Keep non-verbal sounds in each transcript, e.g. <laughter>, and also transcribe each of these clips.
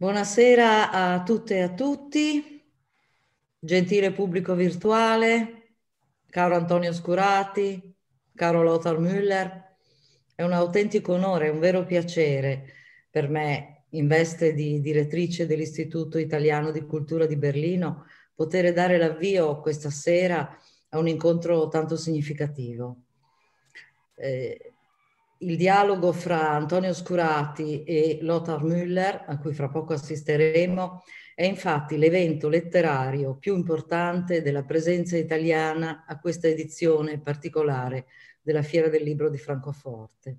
Buonasera a tutte e a tutti, gentile pubblico virtuale, caro Antonio Scurati, caro Lothar Müller, è un autentico onore, un vero piacere per me, in veste di direttrice dell'Istituto Italiano di Cultura di Berlino, poter dare l'avvio questa sera a un incontro tanto significativo. Eh, il dialogo fra Antonio Scurati e Lothar Müller, a cui fra poco assisteremo, è infatti l'evento letterario più importante della presenza italiana a questa edizione particolare della Fiera del Libro di Francoforte.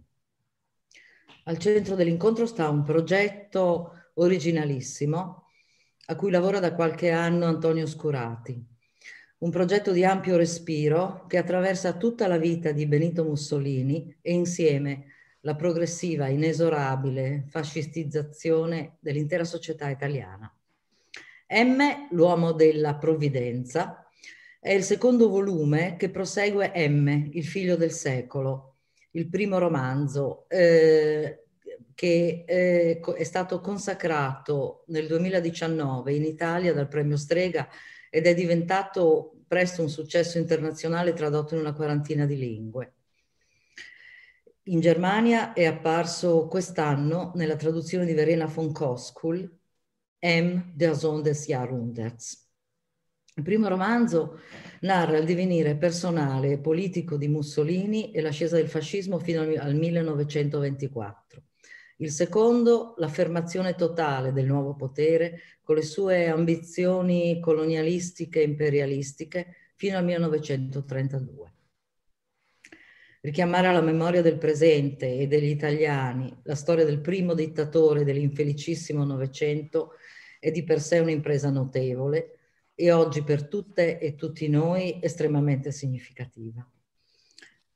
Al centro dell'incontro sta un progetto originalissimo a cui lavora da qualche anno Antonio Scurati un progetto di ampio respiro che attraversa tutta la vita di Benito Mussolini e insieme la progressiva, inesorabile fascistizzazione dell'intera società italiana. M, l'uomo della provvidenza, è il secondo volume che prosegue M, il figlio del secolo, il primo romanzo eh, che eh, è stato consacrato nel 2019 in Italia dal premio Strega ed è diventato presto un successo internazionale tradotto in una quarantina di lingue. In Germania è apparso quest'anno nella traduzione di Verena von Koskul, M. Der Sohn des Jahrhunderts. Il primo romanzo narra il divenire personale e politico di Mussolini e l'ascesa del fascismo fino al 1924 il secondo l'affermazione totale del nuovo potere con le sue ambizioni colonialistiche e imperialistiche fino al 1932. Richiamare alla memoria del presente e degli italiani la storia del primo dittatore dell'infelicissimo Novecento è di per sé un'impresa notevole e oggi per tutte e tutti noi estremamente significativa.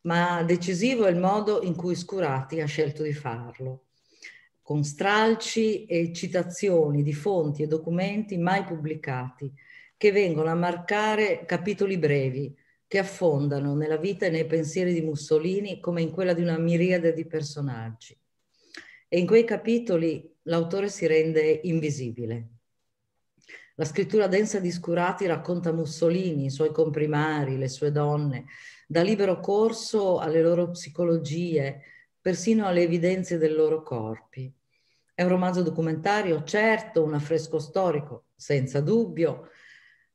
Ma decisivo è il modo in cui Scurati ha scelto di farlo, con stralci e citazioni di fonti e documenti mai pubblicati, che vengono a marcare capitoli brevi, che affondano nella vita e nei pensieri di Mussolini come in quella di una miriade di personaggi. E in quei capitoli l'autore si rende invisibile. La scrittura densa di Scurati racconta Mussolini, i suoi comprimari, le sue donne, da libero corso alle loro psicologie, persino alle evidenze dei loro corpi. È un romanzo documentario, certo, un affresco storico, senza dubbio,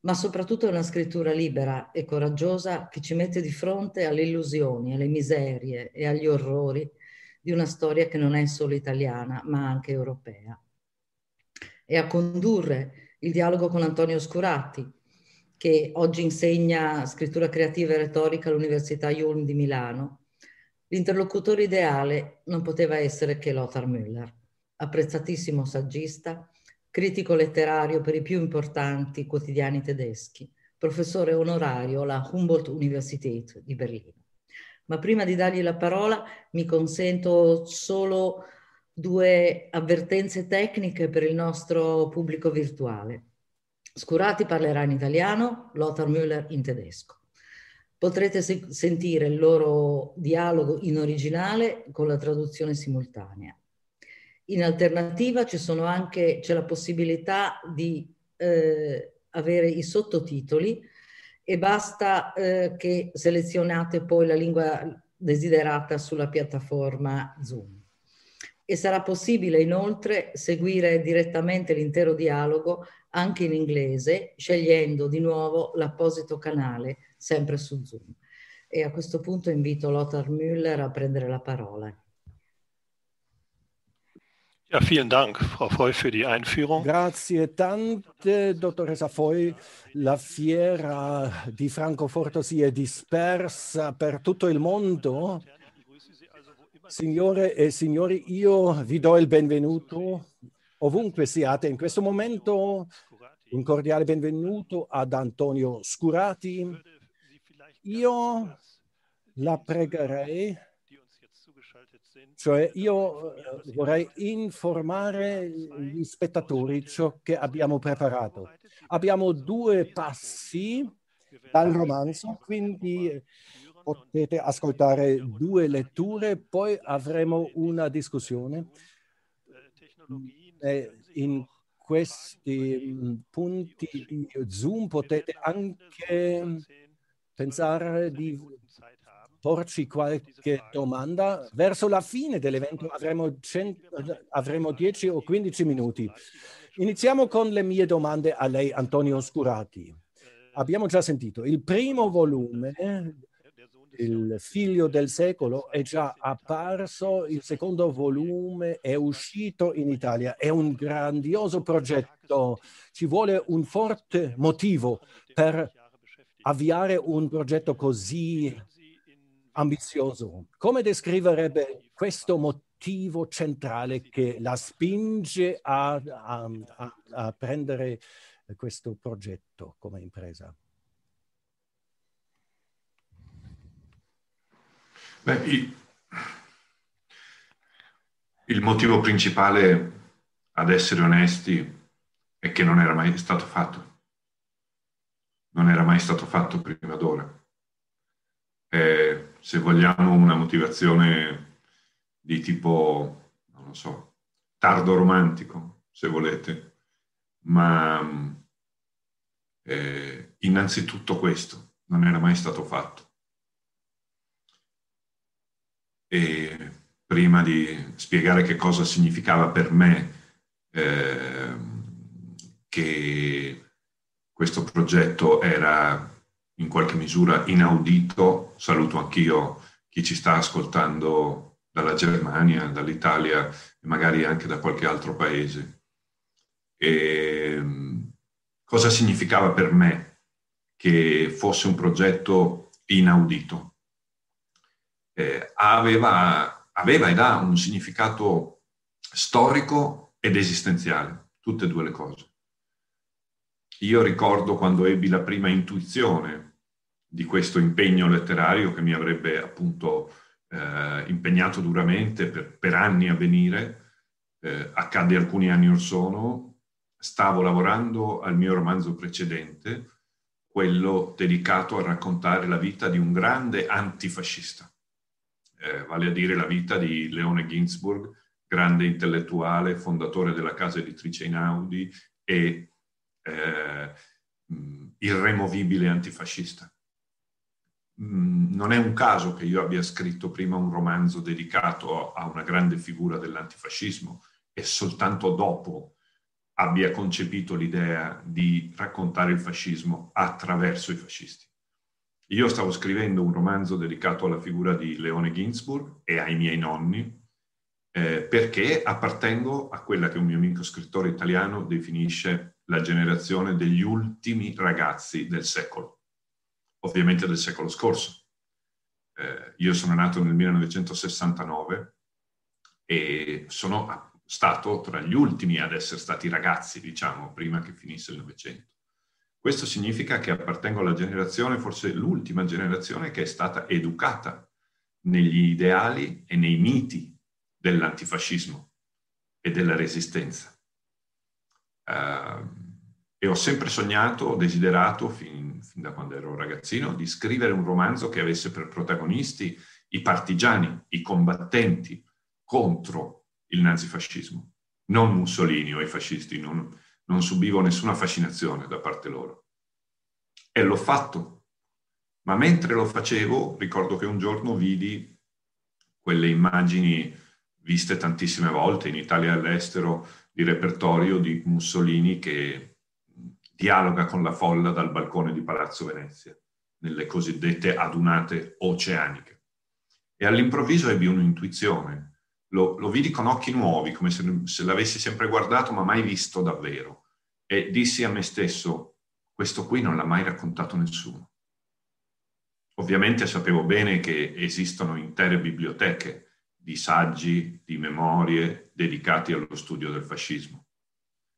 ma soprattutto è una scrittura libera e coraggiosa che ci mette di fronte alle illusioni, alle miserie e agli orrori di una storia che non è solo italiana, ma anche europea. E a condurre il dialogo con Antonio Scuratti, che oggi insegna scrittura creativa e retorica all'Università Yulm di Milano L'interlocutore ideale non poteva essere che Lothar Müller, apprezzatissimo saggista, critico letterario per i più importanti quotidiani tedeschi, professore onorario alla Humboldt-Universität di Berlino. Ma prima di dargli la parola mi consento solo due avvertenze tecniche per il nostro pubblico virtuale. Scurati parlerà in italiano, Lothar Müller in tedesco. Potrete se sentire il loro dialogo in originale con la traduzione simultanea. In alternativa ci sono anche, c'è la possibilità di eh, avere i sottotitoli e basta eh, che selezionate poi la lingua desiderata sulla piattaforma Zoom. E sarà possibile inoltre seguire direttamente l'intero dialogo anche in inglese, scegliendo di nuovo l'apposito canale, sempre su Zoom. E a questo punto invito Lothar Müller a prendere la parola. Ja, vielen Dank, Frau Foy, für die Einführung. Grazie tante, dottoressa Foy. La fiera di Francoforte si è dispersa per tutto il mondo. Signore e signori, io vi do il benvenuto ovunque siate in questo momento. Un cordiale benvenuto ad Antonio Scurati. Io la pregherei, cioè io eh, vorrei informare gli spettatori ciò che abbiamo preparato. Abbiamo due passi dal romanzo, quindi eh, potete ascoltare due letture, poi avremo una discussione eh, in questi mm, punti di Zoom potete anche pensare di porci qualche domanda. Verso la fine dell'evento avremo, avremo 10 o 15 minuti. Iniziamo con le mie domande a lei, Antonio Scurati abbiamo già sentito il primo volume il figlio del secolo è già apparso, il secondo volume è uscito in Italia. È un grandioso progetto, ci vuole un forte motivo per avviare un progetto così ambizioso. Come descriverebbe questo motivo centrale che la spinge a, a, a prendere questo progetto come impresa? Beh, il, il motivo principale, ad essere onesti, è che non era mai stato fatto. Non era mai stato fatto prima d'ora. Eh, se vogliamo una motivazione di tipo, non lo so, tardo romantico, se volete, ma eh, innanzitutto questo non era mai stato fatto e prima di spiegare che cosa significava per me eh, che questo progetto era in qualche misura inaudito, saluto anch'io chi ci sta ascoltando dalla Germania, dall'Italia e magari anche da qualche altro paese. E, ehm, cosa significava per me che fosse un progetto inaudito? eh, aveva, aveva ed ha un significato storico ed esistenziale, tutte e due le cose. Io ricordo quando ebbi la prima intuizione di questo impegno letterario che mi avrebbe appunto eh, impegnato duramente per, per, anni a venire, eh, accadde alcuni anni or sono, stavo lavorando al mio romanzo precedente, quello dedicato a raccontare la vita di un grande antifascista eh, vale a dire la vita di Leone Ginsburg, grande intellettuale, fondatore della casa editrice Inaudi e eh, mm, irremovibile antifascista. Mm, non è un caso che io abbia scritto prima un romanzo dedicato a una grande figura dell'antifascismo e soltanto dopo abbia concepito l'idea di raccontare il fascismo attraverso i fascisti. Io stavo scrivendo un romanzo dedicato alla figura di Leone Ginsburg e ai miei nonni, eh, perché appartengo a quella che un mio amico scrittore italiano definisce la generazione degli ultimi ragazzi del secolo, ovviamente del secolo scorso. Eh, io sono nato nel 1969 e sono stato tra gli ultimi ad essere stati ragazzi, diciamo, prima che finisse il Novecento. Questo significa che appartengo alla generazione, forse l'ultima generazione, che è stata educata negli ideali e nei miti dell'antifascismo e della resistenza. Uh, e ho sempre sognato, desiderato, fin, fin, da quando ero ragazzino, di scrivere un romanzo che avesse per protagonisti i partigiani, i combattenti contro il nazifascismo, non Mussolini o i fascisti, non, non subivo nessuna fascinazione da parte loro. E l'ho fatto. Ma mentre lo facevo, ricordo che un giorno vidi quelle immagini viste tantissime volte in Italia e all'estero di repertorio di Mussolini che dialoga con la folla dal balcone di Palazzo Venezia, nelle cosiddette adunate oceaniche. E all'improvviso ebbi un'intuizione, lo, lo vidi con occhi nuovi, come se, se l'avessi sempre guardato ma mai visto davvero. E dissi a me stesso, questo qui non l'ha mai raccontato nessuno. Ovviamente sapevo bene che esistono intere biblioteche di saggi, di memorie dedicati allo studio del fascismo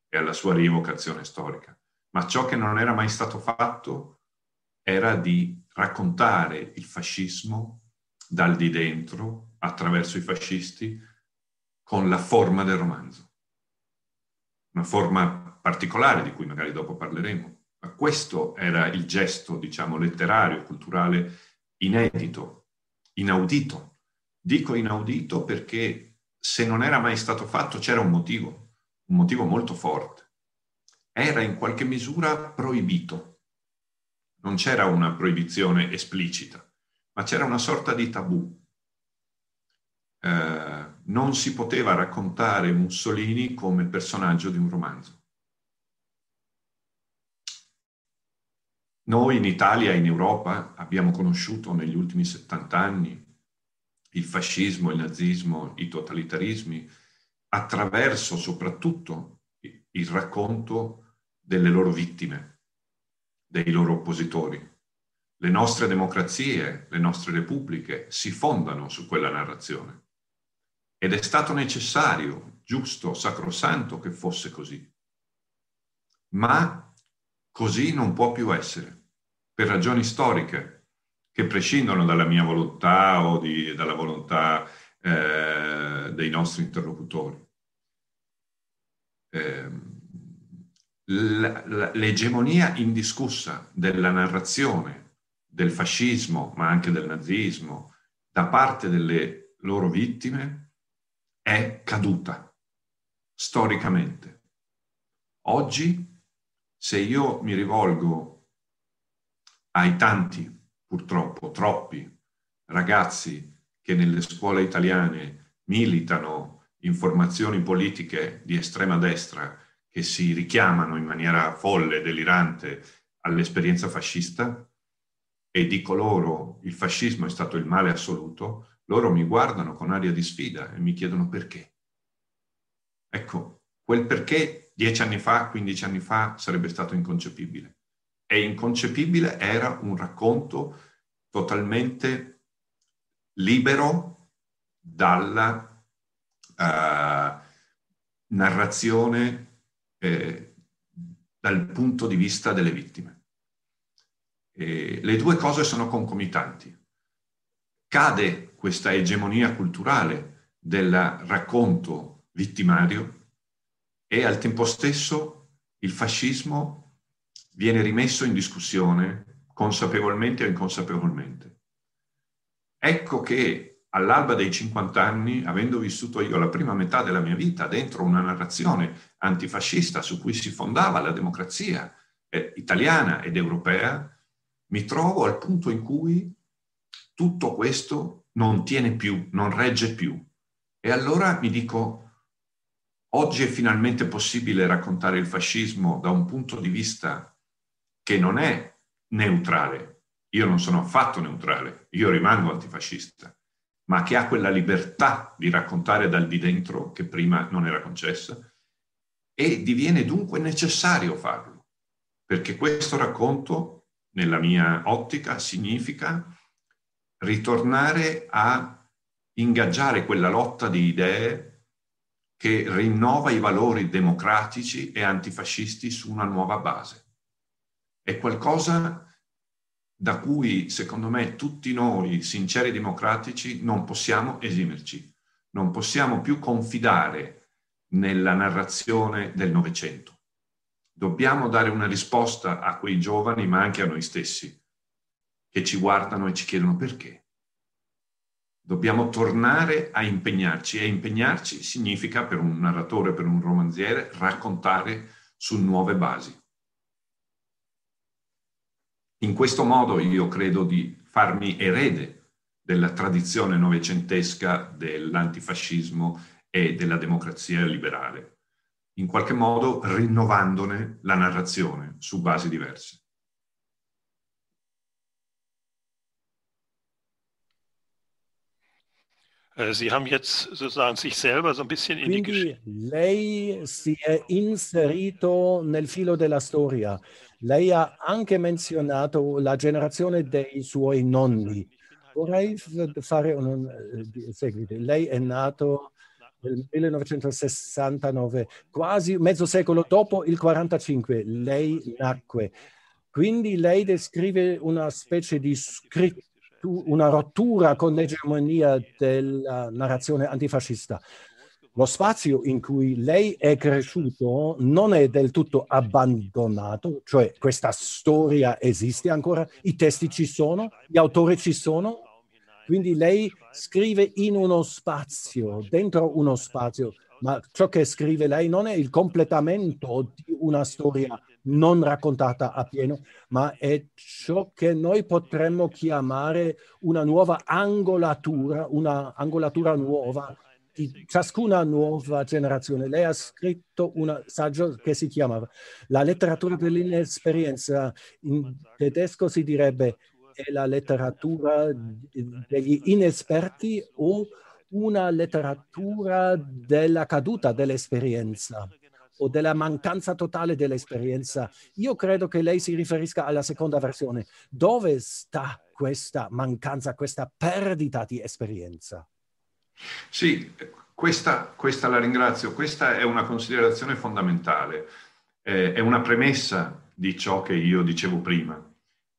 e alla sua rievocazione storica, ma ciò che non era mai stato fatto era di raccontare il fascismo dal di dentro attraverso i fascisti con la forma del romanzo, una forma particolare di cui magari dopo parleremo, ma questo era il gesto, diciamo, letterario, culturale inedito, inaudito. Dico inaudito perché se non era mai stato fatto c'era un motivo, un motivo molto forte. Era in qualche misura proibito. Non c'era una proibizione esplicita, ma c'era una sorta di tabù eh, non si poteva raccontare Mussolini come personaggio di un romanzo. Noi in Italia e in Europa abbiamo conosciuto negli ultimi 70 anni il fascismo, il nazismo, i totalitarismi, attraverso soprattutto il racconto delle loro vittime, dei loro oppositori. Le nostre democrazie, le nostre repubbliche si fondano su quella narrazione. Ed è stato necessario, giusto, sacrosanto che fosse così. Ma così non può più essere, per ragioni storiche, che prescindono dalla mia volontà o di, dalla volontà eh, dei nostri interlocutori. Eh, l'egemonia indiscussa della narrazione del fascismo, ma anche del nazismo, da parte delle loro vittime è caduta storicamente. Oggi, se io mi rivolgo ai tanti, purtroppo troppi, ragazzi che nelle scuole italiane militano in formazioni politiche di estrema destra che si richiamano in maniera folle e delirante all'esperienza fascista e dico loro il fascismo è stato il male assoluto, loro mi guardano con aria di sfida e mi chiedono perché. Ecco, quel perché dieci anni fa, quindici anni fa sarebbe stato inconcepibile. E inconcepibile era un racconto totalmente libero dalla eh, narrazione eh, dal punto di vista delle vittime. E le due cose sono concomitanti. Cade questa egemonia culturale del racconto vittimario e al tempo stesso il fascismo viene rimesso in discussione consapevolmente o inconsapevolmente. Ecco che all'alba dei 50 anni, avendo vissuto io la prima metà della mia vita dentro una narrazione antifascista su cui si fondava la democrazia eh, italiana ed europea, mi trovo al punto in cui tutto questo non tiene più, non regge più. E allora mi dico, oggi è finalmente possibile raccontare il fascismo da un punto di vista che non è neutrale. Io non sono affatto neutrale, io rimango antifascista, ma che ha quella libertà di raccontare dal di dentro che prima non era concessa e diviene dunque necessario farlo, perché questo racconto, nella mia ottica, significa ritornare a ingaggiare quella lotta di idee che rinnova i valori democratici e antifascisti su una nuova base. È qualcosa da cui, secondo me, tutti noi, sinceri democratici, non possiamo esimerci. Non possiamo più confidare nella narrazione del Novecento. Dobbiamo dare una risposta a quei giovani, ma anche a noi stessi, che ci guardano e ci chiedono perché. Dobbiamo tornare a impegnarci e impegnarci significa per un narratore, per un romanziere, raccontare su nuove basi. In questo modo io credo di farmi erede della tradizione novecentesca dell'antifascismo e della democrazia liberale, in qualche modo rinnovandone la narrazione su basi diverse. Äh, Sie haben jetzt sozusagen sich selber so ein bisschen in Quindi, die Geschichte. Lei si è inserito nel filo della storia. Lei ha anche menzionato la generazione dei suoi nonni. Vorrei fare un eh, seguito. Lei è nato nel 1969, quasi mezzo secolo dopo il 45. Lei nacque. Quindi lei descrive una specie di scritto una rottura con l'egemonia della narrazione antifascista. Lo spazio in cui lei è cresciuto non è del tutto abbandonato, cioè questa storia esiste ancora, i testi ci sono, gli autori ci sono, quindi lei scrive in uno spazio, dentro uno spazio, ma ciò che scrive lei non è il completamento di una storia non raccontata appieno, ma è ciò che noi potremmo chiamare una nuova angolatura, una angolatura nuova di ciascuna nuova generazione. Lei ha scritto un saggio che si chiama La letteratura dell'inesperienza, In tedesco si direbbe è la letteratura degli inesperti o una letteratura della caduta dell'esperienza o della mancanza totale dell'esperienza. Io credo che lei si riferisca alla seconda versione. Dove sta questa mancanza, questa perdita di esperienza? Sì, questa, questa la ringrazio. Questa è una considerazione fondamentale. Eh, è una premessa di ciò che io dicevo prima.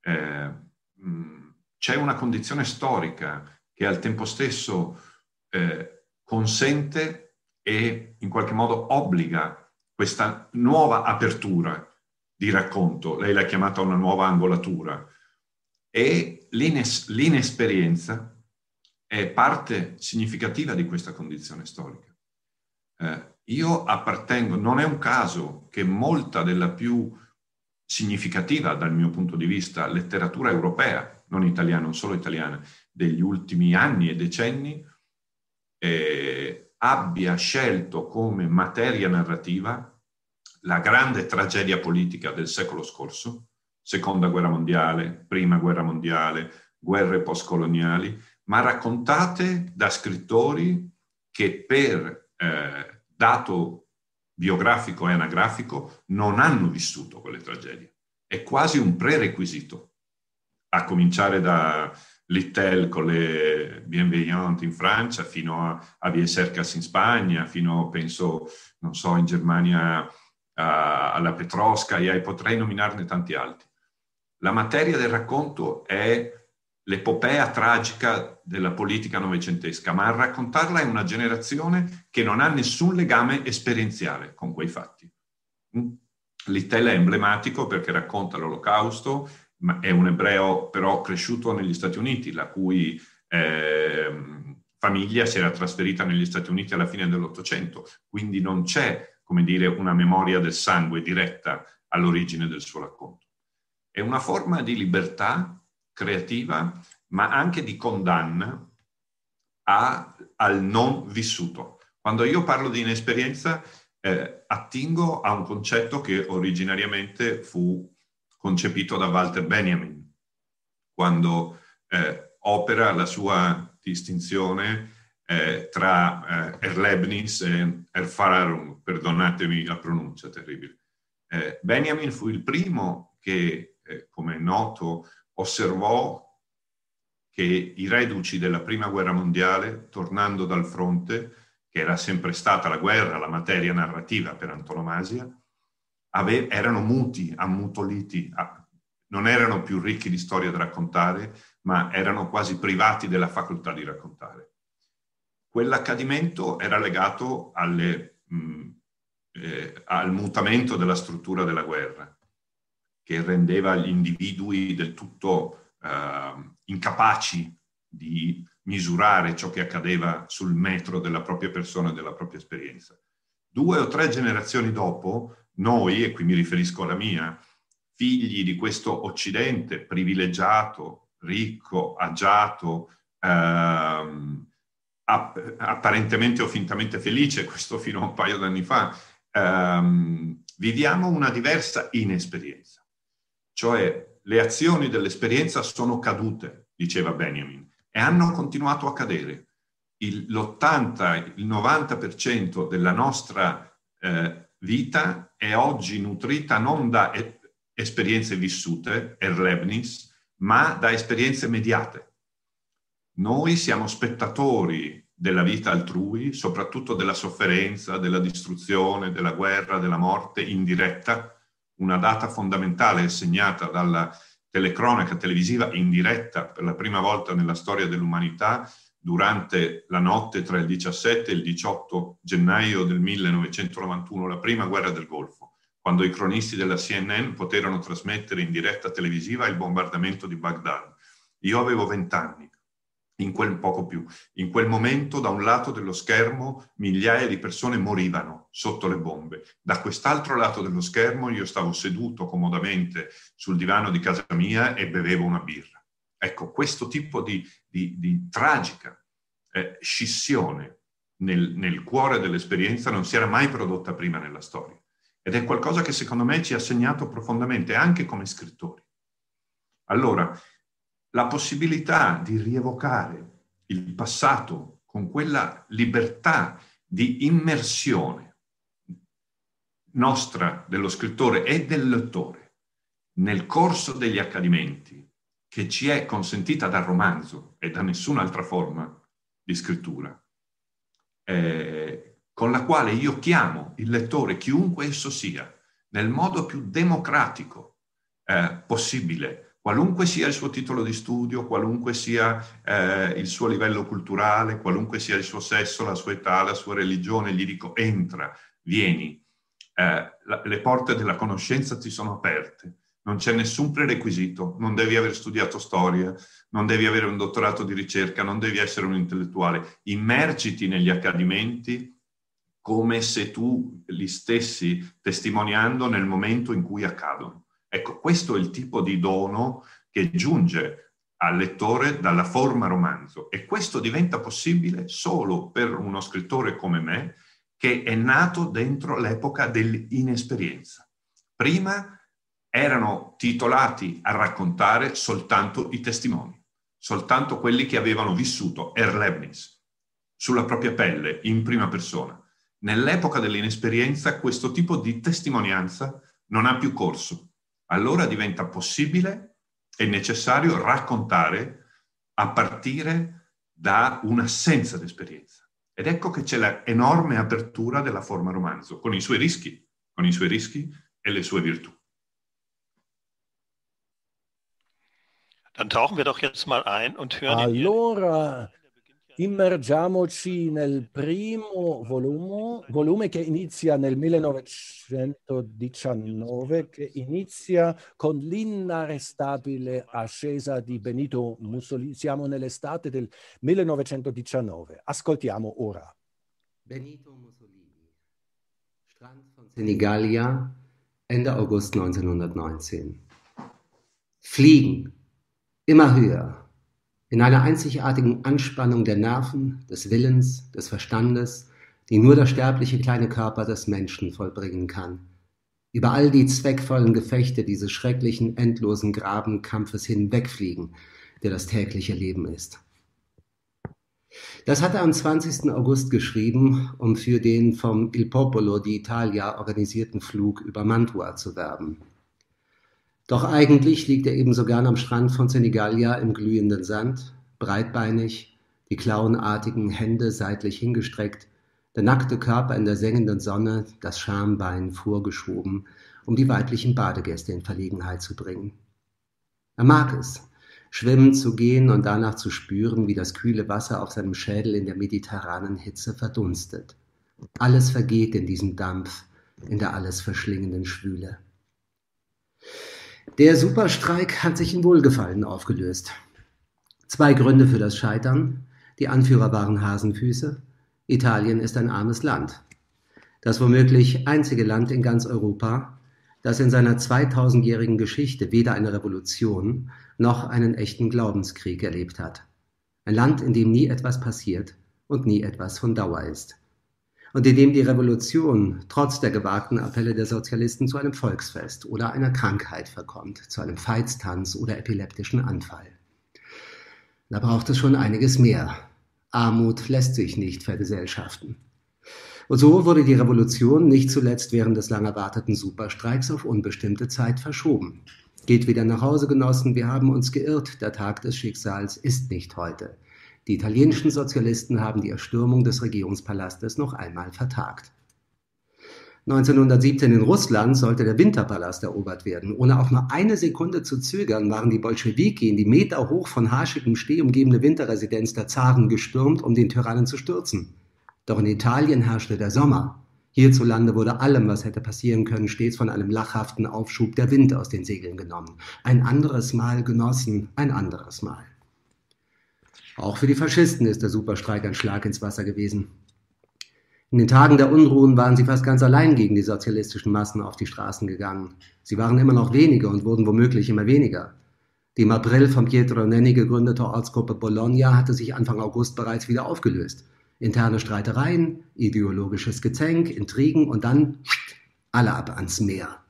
Eh, mm, c'è una condizione storica che al tempo stesso eh, consente e in qualche modo obbliga questa nuova apertura di racconto, lei l'ha chiamata una nuova angolatura, e l'ines- l'inesperienza è parte significativa di questa condizione storica. Eh, io appartengo, non è un caso che molta della più significativa dal mio punto di vista letteratura europea, non italiana, non solo italiana, degli ultimi anni e decenni, eh, abbia scelto come materia narrativa la grande tragedia politica del secolo scorso, seconda guerra mondiale, prima guerra mondiale, guerre postcoloniali, ma raccontate da scrittori che per eh, dato biografico e anagrafico non hanno vissuto quelle tragedie. È quasi un prerequisito, a cominciare da Littel con le Bienveillante in Francia, fino a, a Vie Cercas in Spagna, fino, penso, non so, in Germania a, alla Petrosca e potrei nominarne tanti altri. La materia del racconto è l'epopea tragica della politica novecentesca, ma a raccontarla è una generazione che non ha nessun legame esperienziale con quei fatti. Hm? Littella è emblematico perché racconta l'olocausto è un ebreo però cresciuto negli Stati Uniti, la cui eh, famiglia si era trasferita negli Stati Uniti alla fine dell'Ottocento, quindi non c'è, come dire, una memoria del sangue diretta all'origine del suo racconto. È una forma di libertà creativa, ma anche di condanna a, al non vissuto. Quando io parlo di inesperienza, eh, attingo a un concetto che originariamente fu concepito da Walter Benjamin quando eh, opera la sua distinzione eh, tra eh, Erlebnis e Erfahrung, perdonatemi la pronuncia terribile. Eh, Benjamin fu il primo che, eh, come è noto, osservò che i reduci della Prima Guerra Mondiale, tornando dal fronte, che era sempre stata la guerra, la materia narrativa per antonomasia, ave- erano muti, ammutoliti, a- non erano più ricchi di storie da raccontare, ma erano quasi privati della facoltà di raccontare. Quell'accadimento era legato alle, mh, mm, eh, al mutamento della struttura della guerra, che rendeva gli individui del tutto eh, incapaci di misurare ciò che accadeva sul metro della propria persona e della propria esperienza. Due o tre generazioni dopo, noi, e qui mi riferisco alla mia, figli di questo Occidente privilegiato, ricco, agiato, ehm, apparentemente o fintamente felice, questo fino a un paio d'anni fa, ehm, viviamo una diversa inesperienza. Cioè le azioni dell'esperienza sono cadute, diceva Benjamin, e hanno continuato a cadere. Il, l'80, il 90% della nostra eh, vita è oggi nutrita non da esperienze vissute, Erlebnis, ma da esperienze mediate. Noi siamo spettatori della vita altrui, soprattutto della sofferenza, della distruzione, della guerra, della morte indiretta, una data fondamentale segnata dalla telecronaca televisiva indiretta per la prima volta nella storia dell'umanità durante la notte tra il 17 e il 18 gennaio del 1991, la prima guerra del Golfo, quando i cronisti della CNN poterono trasmettere in diretta televisiva il bombardamento di Baghdad. Io avevo vent'anni, in quel poco più. In quel momento, da un lato dello schermo, migliaia di persone morivano sotto le bombe. Da quest'altro lato dello schermo, io stavo seduto comodamente sul divano di casa mia e bevevo una birra. Ecco, questo tipo di, di, di tragica eh, scissione nel, nel cuore dell'esperienza non si era mai prodotta prima nella storia. Ed è qualcosa che secondo me ci ha segnato profondamente anche come scrittori. Allora, la possibilità di rievocare il passato con quella libertà di immersione nostra dello scrittore e del lettore nel corso degli accadimenti che ci è consentita dal romanzo e da nessun'altra forma di scrittura, eh, con la quale io chiamo il lettore, chiunque esso sia, nel modo più democratico eh, possibile, qualunque sia il suo titolo di studio, qualunque sia eh, il suo livello culturale, qualunque sia il suo sesso, la sua età, la sua religione, gli dico entra, vieni, eh, la, le porte della conoscenza ti sono aperte, non c'è nessun prerequisito, non devi aver studiato storia, non devi avere un dottorato di ricerca, non devi essere un intellettuale. Immergiti negli accadimenti come se tu li stessi testimoniando nel momento in cui accadono. Ecco, questo è il tipo di dono che giunge al lettore dalla forma romanzo e questo diventa possibile solo per uno scrittore come me che è nato dentro l'epoca dell'inesperienza. Prima erano titolati a raccontare soltanto i testimoni, soltanto quelli che avevano vissuto Erlebnis sulla propria pelle, in prima persona. Nell'epoca dell'inesperienza questo tipo di testimonianza non ha più corso. Allora diventa possibile e necessario raccontare a partire da un'assenza d'esperienza. Ed ecco che c'è l'enorme apertura della forma romanzo, con i suoi rischi, con i suoi rischi e le sue virtù. Dann tauchen wir doch jetzt mal ein und hören. Allora, immergiamoci nel primo volume, volume che inizia nel 1919, che inizia con l'inarrestabile ascesa di Benito Mussolini. Siamo nell'estate del 1919. Ascoltiamo ora. Benito Mussolini, Strand von Senigallia, Ende August 1919. Fliegen! immer höher, in einer einzigartigen Anspannung der Nerven, des Willens, des Verstandes, die nur der sterbliche kleine Körper des Menschen vollbringen kann. Über all die zweckvollen Gefechte dieses schrecklichen, endlosen Grabenkampfes hinwegfliegen, der das tägliche Leben ist. Das hat er am 20. August geschrieben, um für den vom Il Popolo d'Italia organisierten Flug über Mantua zu werben. Doch eigentlich liegt er eben gern am Strand von Senegalia im glühenden Sand, breitbeinig, die klauenartigen Hände seitlich hingestreckt, der nackte Körper in der sengenden Sonne, das Schambein vorgeschoben, um die weiblichen Badegäste in Verlegenheit zu bringen. Er mag es, schwimmen zu gehen und danach zu spüren, wie das kühle Wasser auf seinem Schädel in der mediterranen Hitze verdunstet. Alles vergeht in diesem Dampf, in der alles verschlingenden Schwüle. Der Superstreik hat sich in Wohlgefallen aufgelöst. Zwei Gründe für das Scheitern. Die Anführer waren Hasenfüße. Italien ist ein armes Land. Das womöglich einzige Land in ganz Europa, das in seiner 2000-jährigen Geschichte weder eine Revolution noch einen echten Glaubenskrieg erlebt hat. Ein Land, in dem nie etwas passiert und nie etwas von Dauer ist und in dem die Revolution trotz der gewagten Appelle der Sozialisten zu einem Volksfest oder einer Krankheit verkommt, zu einem Feitstanz oder epileptischen Anfall. Da braucht es schon einiges mehr. Armut lässt sich nicht vergesellschaften. Und so wurde die Revolution nicht zuletzt während des lang erwarteten Superstreiks auf unbestimmte Zeit verschoben. Geht wieder nach Hause, Genossen, wir haben uns geirrt, der Tag des Schicksals ist nicht heute. Die italienischen Sozialisten haben die Erstürmung des Regierungspalastes noch einmal vertagt. 1917 in Russland sollte der Winterpalast erobert werden. Ohne auch nur eine Sekunde zu zögern, waren die Bolschewiki in die meterhoch von haschigem Steh umgebene Winterresidenz der Zaren gestürmt, um den Tyrannen zu stürzen. Doch in Italien herrschte der Sommer. Hierzulande wurde allem, was hätte passieren können, stets von einem lachhaften Aufschub der Wind aus den Segeln genommen. Ein anderes Mal genossen, ein anderes Mal. Auch für die Faschisten ist der Superstreik ein Schlag ins Wasser gewesen. In den Tagen der Unruhen waren sie fast ganz allein gegen die sozialistischen Massen auf die Straßen gegangen. Sie waren immer noch weniger und wurden womöglich immer weniger. Die im April von Pietro Nenni gegründete Ortsgruppe Bologna hatte sich Anfang August bereits wieder aufgelöst. Interne Streitereien, ideologisches Gezänk, Intrigen und dann alle ab ans Meer.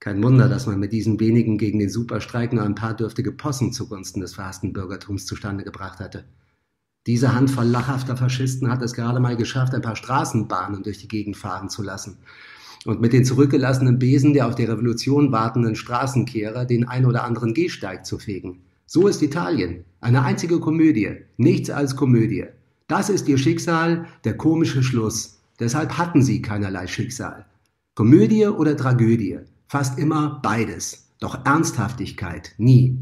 Kein Wunder, mhm. dass man mit diesen wenigen gegen den Superstreik nur ein paar dürftige Possen zugunsten des verhassten Bürgertums zustande gebracht hatte. Diese mhm. Handvoll lachhafter Faschisten hat es gerade mal geschafft, ein paar Straßenbahnen durch die Gegend fahren zu lassen und mit den zurückgelassenen Besen der auf die Revolution wartenden Straßenkehrer den ein oder anderen Gehsteig zu fegen. So ist Italien. Eine einzige Komödie. Nichts als Komödie. Das ist ihr Schicksal, der komische Schluss. Deshalb hatten sie keinerlei Schicksal. Komödie oder Tragödie? fast immer beides, doch Ernsthaftigkeit nie.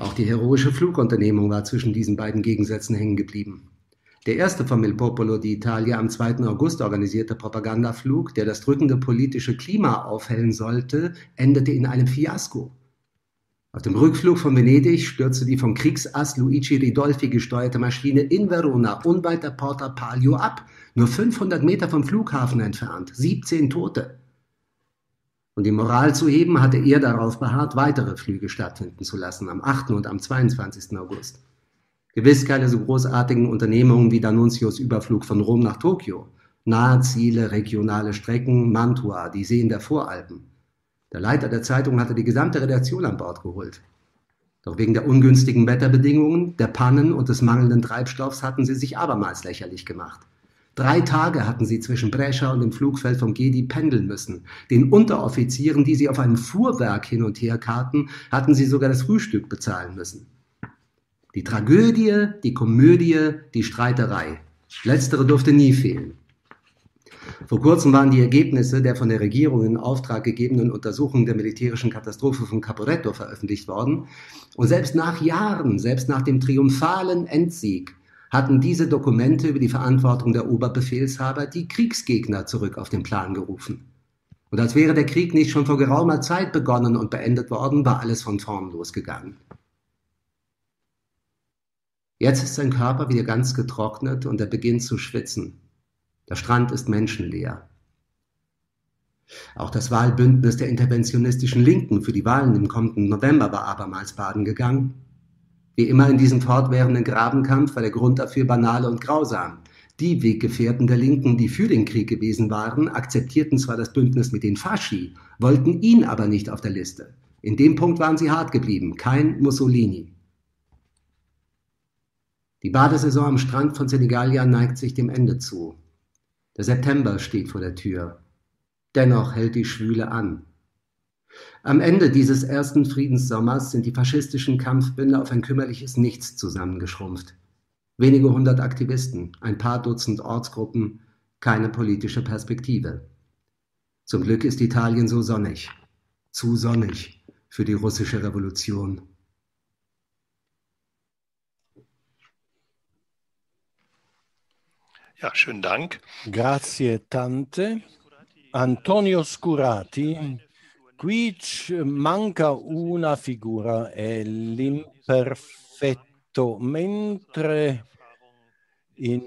Auch die heroische Flugunternehmung war zwischen diesen beiden Gegensätzen hängen geblieben. Der erste von Popolo di Italia am 2. August organisierte Propagandaflug, der das drückende politische Klima aufhellen sollte, endete in einem Fiasko. Auf dem Rückflug von Venedig stürzte die vom Kriegsass Luigi Ridolfi gesteuerte Maschine in Verona unweit der Porta Palio ab, nur 500 Meter vom Flughafen entfernt, 17 Tote. Und die Moral zu heben, hatte er darauf beharrt, weitere Flüge stattfinden zu lassen, am 8. und am 22. August. Gewiss keine so großartigen Unternehmungen wie D'Annunzios Überflug von Rom nach Tokio. Nahe Ziele, regionale Strecken, Mantua, die Seen der Voralpen. Der Leiter der Zeitung hatte die gesamte Redaktion an Bord geholt. Doch wegen der ungünstigen Wetterbedingungen, der Pannen und des mangelnden Treibstoffs hatten sie sich abermals lächerlich gemacht. Drei Tage hatten sie zwischen Brescia und dem Flugfeld von Gedi pendeln müssen. Den Unteroffizieren, die sie auf einem Fuhrwerk hin und her karten, hatten sie sogar das Frühstück bezahlen müssen. Die Tragödie, die Komödie, die Streiterei. Letztere durfte nie fehlen. Vor kurzem waren die Ergebnisse der von der Regierung in Auftrag gegebenen Untersuchung der militärischen Katastrophe von Caporetto veröffentlicht worden. Und selbst nach Jahren, selbst nach dem triumphalen Endsieg hatten diese Dokumente über die Verantwortung der Oberbefehlshaber die Kriegsgegner zurück auf den Plan gerufen. Und als wäre der Krieg nicht schon vor geraumer Zeit begonnen und beendet worden, war alles von vorn losgegangen. Jetzt ist sein Körper wieder ganz getrocknet und er beginnt zu schwitzen. Der Strand ist menschenleer. Auch das Wahlbündnis der interventionistischen Linken für die Wahlen im kommenden November war abermals baden gegangen. Wie immer in diesem fortwährenden Grabenkampf war der Grund dafür banal und grausam. Die Weggefährten der Linken, die für den Krieg gewesen waren, akzeptierten zwar das Bündnis mit den Faschi, wollten ihn aber nicht auf der Liste. In dem Punkt waren sie hart geblieben, kein Mussolini. Die Badesaison am Strand von Senegalia neigt sich dem Ende zu. Der September steht vor der Tür. Dennoch hält die Schwüle an. Am Ende dieses ersten Friedenssommers sind die faschistischen Kampfbünde auf ein kümmerliches Nichts zusammengeschrumpft. Wenige hundert Aktivisten, ein paar Dutzend Ortsgruppen, keine politische Perspektive. Zum Glück ist Italien so sonnig, zu sonnig für die russische Revolution. Ja, schönen Dank. Grazie tante. Antonio Scurati, Qui manca una figura, è l'imperfetto, mentre in,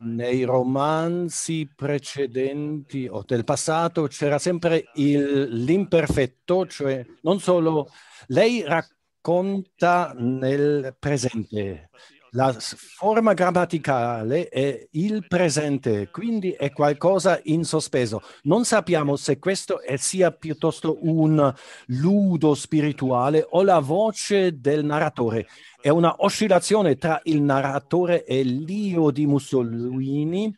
nei romanzi precedenti o del passato c'era sempre l'imperfetto, cioè non solo lei racconta nel presente, la forma grammaticale è il presente, quindi è qualcosa in sospeso. Non sappiamo se questo è, sia piuttosto un ludo spirituale o la voce del narratore. È una oscillazione tra il narratore e l'io di Mussolini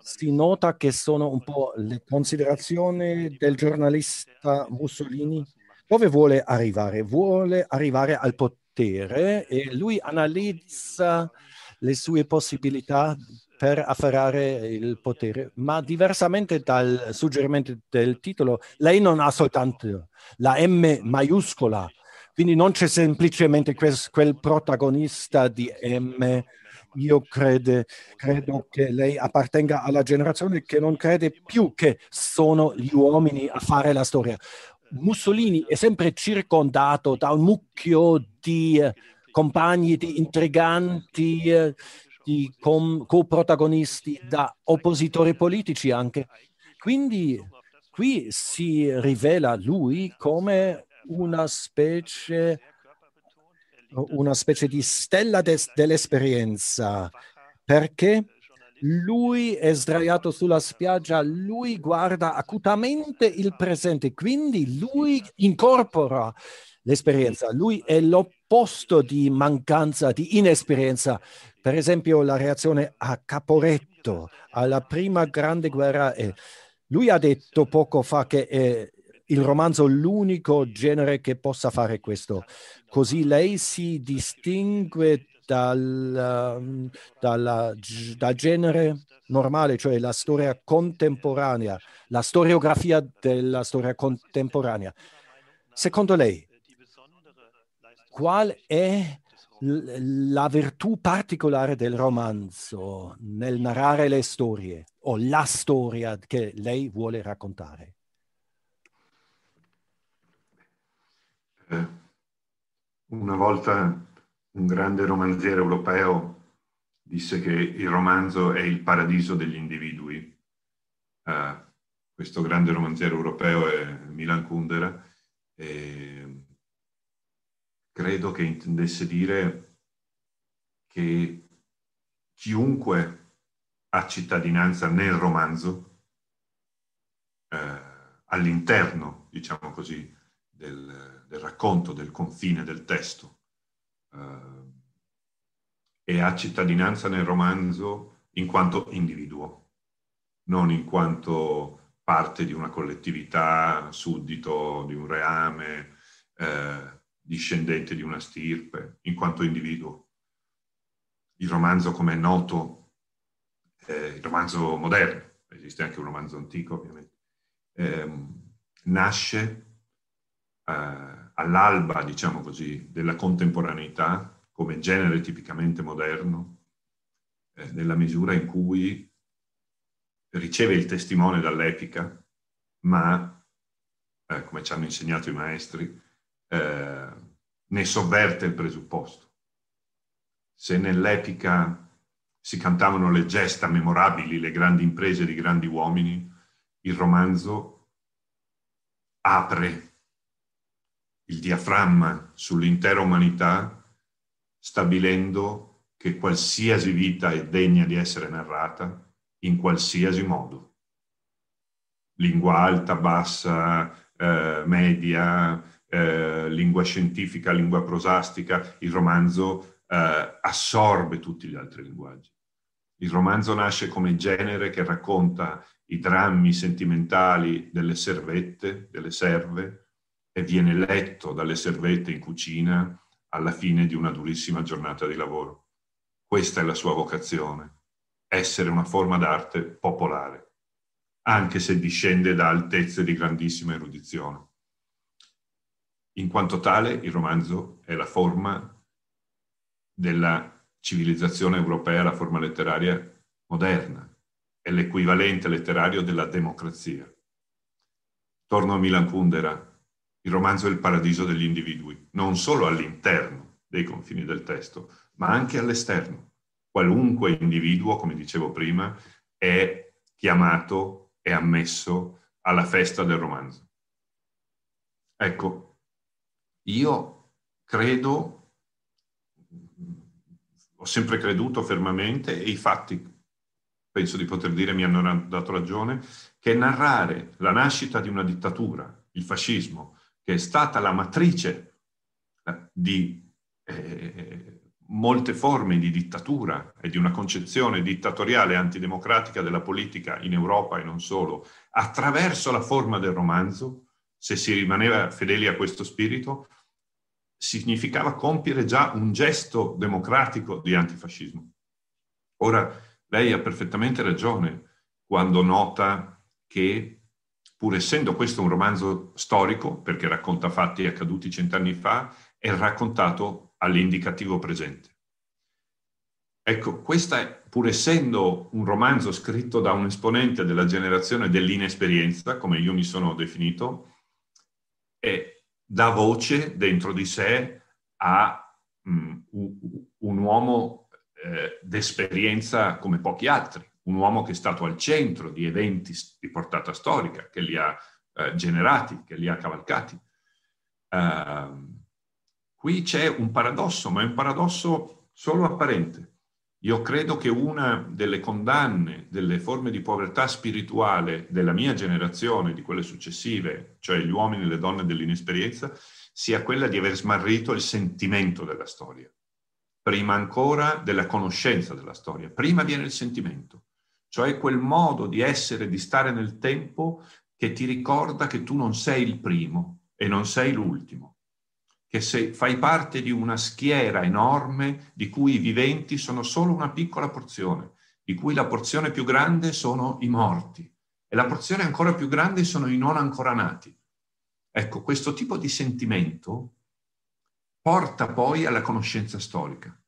si nota che sono un po' le considerazioni del giornalista Mussolini. Dove vuole arrivare? Vuole arrivare al potere potere e lui analizza le sue possibilità per afferrare il potere, ma diversamente dal suggerimento del titolo, lei non ha soltanto la M maiuscola, quindi non c'è semplicemente quel protagonista di M. Io crede, credo che lei appartenga alla generazione che non crede più che sono gli uomini a fare la storia, Mussolini è sempre circondato da un mucchio di eh, compagni, di intriganti, eh, di com- coprotagonisti, da oppositori politici anche. Quindi qui si rivela lui come una specie, una specie di stella des- dell'esperienza, perché lui è sdraiato sulla spiaggia, lui guarda acutamente il presente, quindi lui incorpora l'esperienza, lui è l'opposto di mancanza, di inesperienza. Per esempio la reazione a Caporetto alla prima grande guerra, è, lui ha detto poco fa che è il romanzo l'unico genere che possa fare questo. Così lei si distingue dal, ehm, dalla, dal genere normale, cioè la storia contemporanea, la storiografia della storia contemporanea. Secondo lei, qual è la virtù particolare del romanzo nel narrare le storie o la storia che lei vuole raccontare? Una volta un grande romanziere europeo disse che il romanzo è il paradiso degli individui. Uh, questo grande romanziere europeo è Milan Kundera e credo che intendesse dire che chiunque ha cittadinanza nel romanzo eh, all'interno, diciamo così, del, del racconto, del confine del testo Ehm, e ha cittadinanza nel romanzo in quanto individuo, non in quanto parte di una collettività, suddito di un reame, eh, discendente di una stirpe, in quanto individuo. Il romanzo, come è noto, eh, il romanzo moderno, esiste anche un romanzo antico ovviamente, eh, nasce eh, all'alba, diciamo così, della contemporaneità come genere tipicamente moderno, eh, nella misura in cui riceve il testimone dall'epica, ma, eh, come ci hanno insegnato i maestri, eh, ne sovverte il presupposto. Se nell'epica si cantavano le gesta memorabili, le grandi imprese di grandi uomini, il romanzo apre il diaframma sull'intera umanità, stabilendo che qualsiasi vita è degna di essere narrata in qualsiasi modo. Lingua alta, bassa, eh, media, eh, lingua scientifica, lingua prosastica, il romanzo eh, assorbe tutti gli altri linguaggi. Il romanzo nasce come genere che racconta i drammi sentimentali delle servette, delle serve, viene letto dalle servette in cucina alla fine di una durissima giornata di lavoro. Questa è la sua vocazione, essere una forma d'arte popolare, anche se discende da altezze di grandissima erudizione. In quanto tale, il romanzo è la forma della civilizzazione europea, la forma letteraria moderna, è l'equivalente letterario della democrazia. Torno a Milan Kundera, il romanzo è il paradiso degli individui, non solo all'interno dei confini del testo, ma anche all'esterno. Qualunque individuo, come dicevo prima, è chiamato, è ammesso alla festa del romanzo. Ecco, io credo, ho sempre creduto fermamente e i fatti penso di poter dire mi hanno dato ragione, che narrare la nascita di una dittatura, il fascismo, che è stata la matrice eh, di eh, molte forme di dittatura e di una concezione dittatoriale antidemocratica della politica in Europa e non solo, attraverso la forma del romanzo, se si rimaneva fedeli a questo spirito, significava compiere già un gesto democratico di antifascismo. Ora, lei ha perfettamente ragione quando nota che pur essendo questo un romanzo storico, perché racconta fatti accaduti cent'anni fa, è raccontato all'indicativo presente. Ecco, questa, pur essendo un romanzo scritto da un esponente della generazione dell'inesperienza, come io mi sono definito, è, dà voce dentro di sé a um, mm, un, un uomo eh, d'esperienza come pochi altri un uomo che è stato al centro di eventi di portata storica, che li ha eh, generati, che li ha cavalcati. Uh, qui c'è un paradosso, ma è un paradosso solo apparente. Io credo che una delle condanne delle forme di povertà spirituale della mia generazione, di quelle successive, cioè gli uomini e le donne dell'inesperienza, sia quella di aver smarrito il sentimento della storia, prima ancora della conoscenza della storia, prima viene il sentimento cioè quel modo di essere, di stare nel tempo che ti ricorda che tu non sei il primo e non sei l'ultimo, che se fai parte di una schiera enorme di cui i viventi sono solo una piccola porzione, di cui la porzione più grande sono i morti e la porzione ancora più grande sono i non ancora nati. Ecco, questo tipo di sentimento porta poi alla conoscenza storica.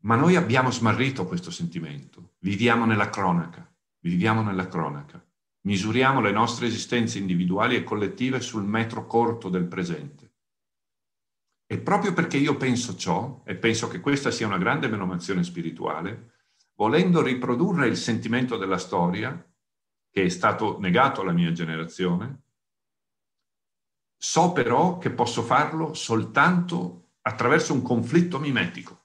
Ma noi abbiamo smarrito questo sentimento, viviamo nella cronaca, viviamo nella cronaca, misuriamo le nostre esistenze individuali e collettive sul metro corto del presente. E proprio perché io penso ciò, e penso che questa sia una grande menomazione spirituale, volendo riprodurre il sentimento della storia, che è stato negato alla mia generazione, so però che posso farlo soltanto attraverso un conflitto mimetico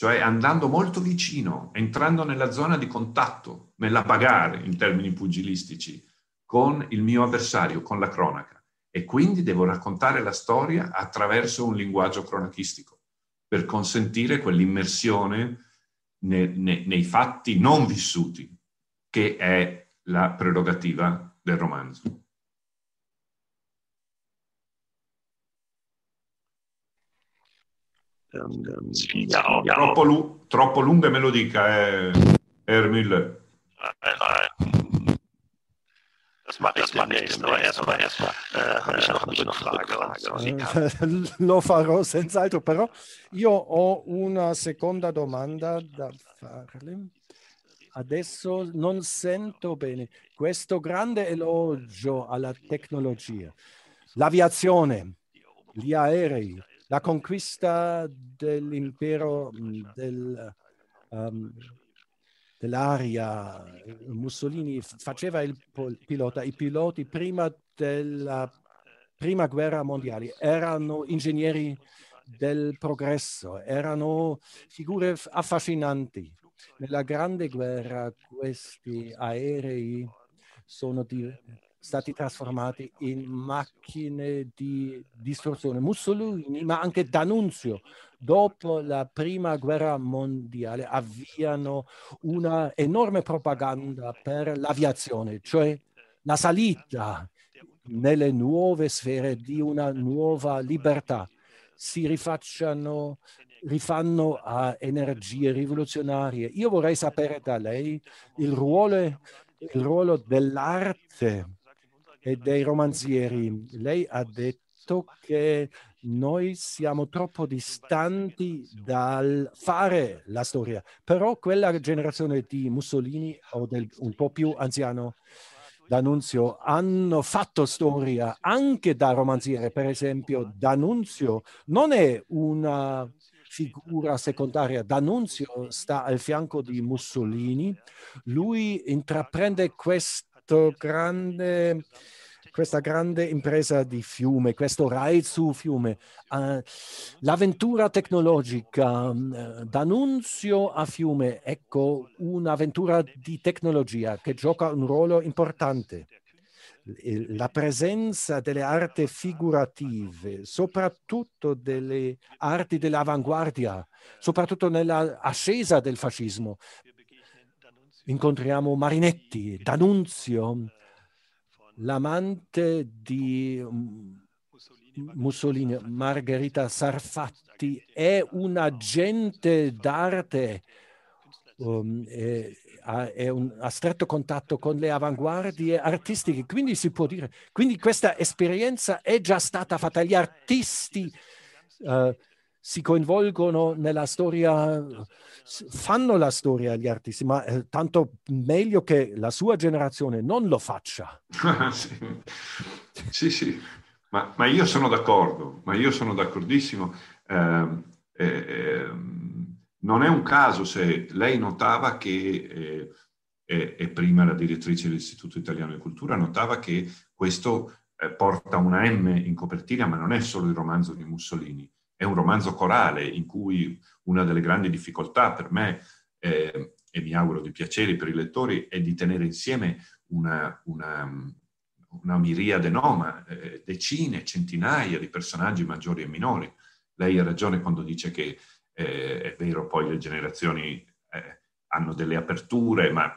cioè andando molto vicino, entrando nella zona di contatto, nella bagarre in termini pugilistici, con il mio avversario, con la cronaca. E quindi devo raccontare la storia attraverso un linguaggio cronachistico, per consentire quell'immersione nei, nei, nei fatti non vissuti, che è la prerogativa del romanzo. um, sfiga. No, troppo, lu- troppo lunghe me lo dica, eh, Ermil. eh, Lo farò senz'altro, però io ho una seconda domanda da farle. Adesso non sento bene questo grande elogio alla tecnologia, l'aviazione, gli aerei, la conquista dell'impero mm, del, um, dell'aria. Mussolini faceva il pilota, i piloti prima della prima guerra mondiale erano ingegneri del progresso, erano figure affascinanti. Nella grande guerra questi aerei sono di, stati trasformati in macchine di distruzione. Mussolini, ma anche D'Annunzio, dopo la prima guerra mondiale, avviano una enorme propaganda per l'aviazione, cioè la salita nelle nuove sfere di una nuova libertà. Si rifacciano rifanno a energie rivoluzionarie. Io vorrei sapere da lei il ruolo, il ruolo dell'arte e dei romanzieri. Lei ha detto che noi siamo troppo distanti dal fare la storia, però quella generazione di Mussolini o del un po' più anziano D'Annunzio hanno fatto storia anche da romanziere. Per esempio, D'Annunzio non è una figura secondaria. D'Annunzio sta al fianco di Mussolini. Lui intraprende questa grande, questa grande impresa di fiume, questo Raizu fiume, uh, l'avventura tecnologica uh, d'Annunzio a fiume, ecco un'avventura di tecnologia che gioca un ruolo importante eh, la presenza delle arti figurative, soprattutto delle arti dell'avanguardia, soprattutto nell'ascesa del fascismo, incontriamo Marinetti, D'Annunzio, l'amante di mm, Mussolini, Margherita Sarfatti, è un agente d'arte, um, è, è un, a stretto contatto con le avanguardie artistiche, quindi si può dire, quindi questa esperienza è già stata fatta, gli artisti uh, si coinvolgono nella storia, fanno la storia gli artisti, ma eh, tanto meglio che la sua generazione non lo faccia. <laughs> sì. sì, sì, ma, ma, io sono d'accordo, ma io sono d'accordissimo. Ehm, eh, eh, non è un caso se lei notava che, eh, e prima la direttrice dell'Istituto Italiano di Cultura notava che questo eh, porta una M in copertina, ma non è solo il romanzo di Mussolini è un romanzo corale in cui una delle grandi difficoltà per me, eh, e mi auguro di piacere per i lettori, è di tenere insieme una, una, una miriade noma, eh, decine, centinaia di personaggi maggiori e minori. Lei ha ragione quando dice che eh, è vero, poi le generazioni eh, hanno delle aperture, ma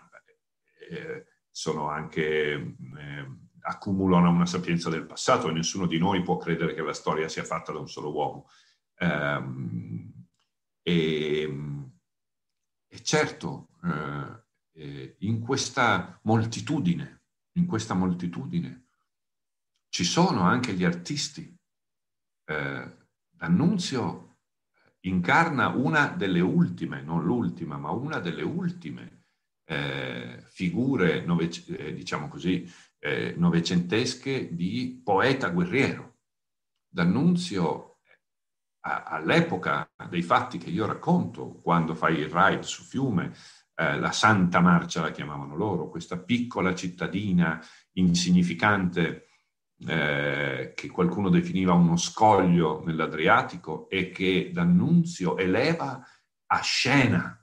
eh, sono anche eh, accumulano una sapienza del passato e nessuno di noi può credere che la storia sia fatta da un solo uomo. Ehm, e, e certo, eh, eh, in questa moltitudine, in questa moltitudine, ci sono anche gli artisti. Eh, D'Annunzio incarna una delle ultime, non l'ultima, ma una delle ultime eh, figure, nove, eh, diciamo così, eh, novecentesche di poeta guerriero. D'Annunzio all'epoca dei fatti che io racconto, quando fai il ride su fiume, eh, la Santa Marcia la chiamavano loro, questa piccola cittadina insignificante eh, che qualcuno definiva uno scoglio nell'Adriatico e che D'Annunzio eleva a scena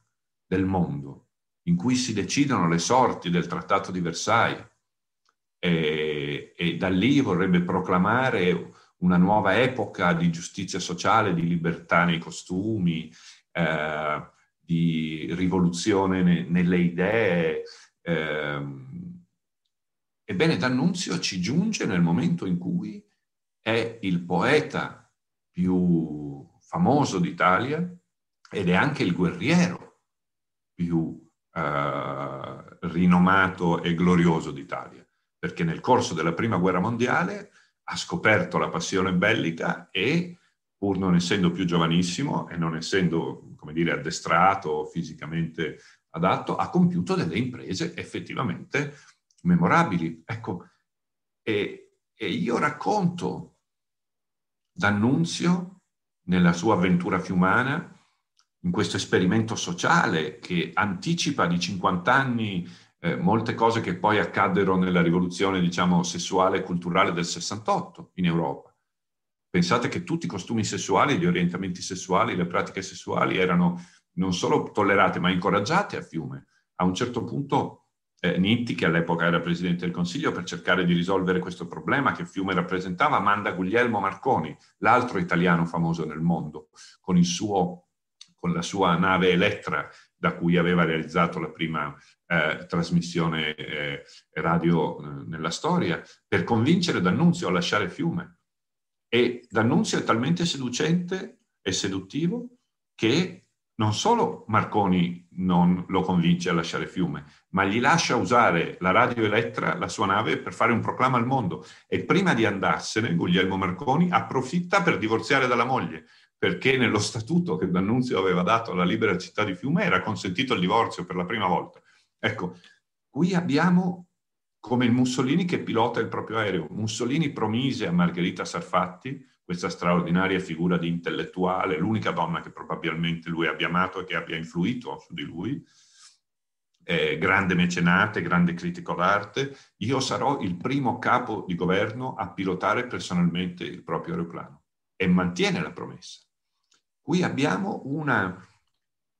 del mondo, in cui si decidono le sorti del Trattato di Versailles. E, e da lì vorrebbe proclamare una nuova epoca di giustizia sociale, di libertà nei costumi, eh, di rivoluzione ne, nelle idee. Eh. Ebbene, D'Annunzio ci giunge nel momento in cui è il poeta più famoso d'Italia ed è anche il guerriero più eh, rinomato e glorioso d'Italia, perché nel corso della Prima Guerra Mondiale ha scoperto la passione bellica e pur non essendo più giovanissimo e non essendo, come dire, addestrato fisicamente adatto, ha compiuto delle imprese effettivamente memorabili. Ecco, e, e io racconto D'Annunzio nella sua avventura fiumana, in questo esperimento sociale che anticipa di 50 anni eh, molte cose che poi accaddero nella rivoluzione, diciamo, sessuale e culturale del 68 in Europa. Pensate che tutti i costumi sessuali, gli orientamenti sessuali, le pratiche sessuali erano non solo tollerate ma incoraggiate a fiume. A un certo punto eh, Nitti, che all'epoca era presidente del Consiglio, per cercare di risolvere questo problema che Fiume rappresentava, manda Guglielmo Marconi, l'altro italiano famoso nel mondo, con il suo con la sua nave Elettra, da cui aveva realizzato la prima eh, trasmissione eh, radio eh, nella storia, per convincere D'Annunzio a lasciare fiume. E D'Annunzio è talmente seducente e seduttivo che non solo Marconi non lo convince a lasciare fiume, ma gli lascia usare la radio Elettra, la sua nave, per fare un proclama al mondo. E prima di andarsene, Guglielmo Marconi approfitta per divorziare dalla moglie perché nello statuto che D'Annunzio aveva dato alla libera città di Fiume era consentito il divorzio per la prima volta. Ecco, qui abbiamo come il Mussolini che pilota il proprio aereo. Mussolini promise a Margherita Sarfatti, questa straordinaria figura di intellettuale, l'unica donna che probabilmente lui abbia amato e che abbia influito su di lui, eh, grande mecenate, grande critico d'arte, io sarò il primo capo di governo a pilotare personalmente il proprio aeroplano e mantiene la promessa qui abbiamo una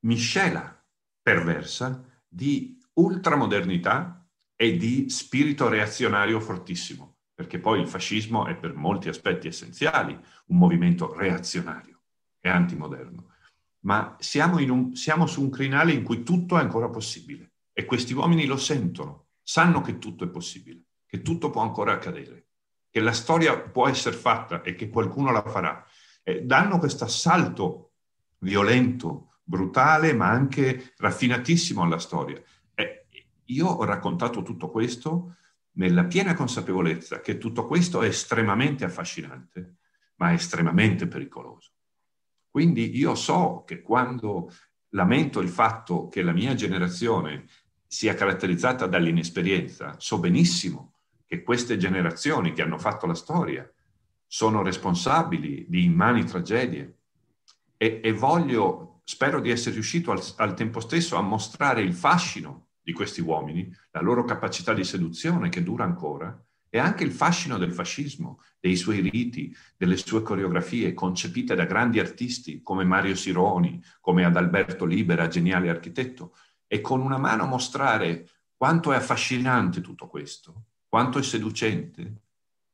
miscela perversa di ultramodernità e di spirito reazionario fortissimo, perché poi il fascismo è per molti aspetti essenziali un movimento reazionario e antimoderno, ma siamo, un, siamo su un crinale in cui tutto è ancora possibile e questi uomini lo sentono, sanno che tutto è possibile, che tutto può ancora accadere, che la storia può essere fatta e che qualcuno la farà eh, danno questo assalto violento, brutale, ma anche raffinatissimo alla storia. Eh, io ho raccontato tutto questo nella piena consapevolezza che tutto questo è estremamente affascinante, ma estremamente pericoloso. Quindi io so che quando lamento il fatto che la mia generazione sia caratterizzata dall'inesperienza, so benissimo che queste generazioni che hanno fatto la storia sono responsabili di immani tragedie e, e voglio, spero di essere riuscito al, al tempo stesso a mostrare il fascino di questi uomini, la loro capacità di seduzione che dura ancora, e anche il fascino del fascismo, dei suoi riti, delle sue coreografie concepite da grandi artisti come Mario Sironi, come Adalberto Libera, geniale architetto, e con una mano mostrare quanto è affascinante tutto questo, quanto è seducente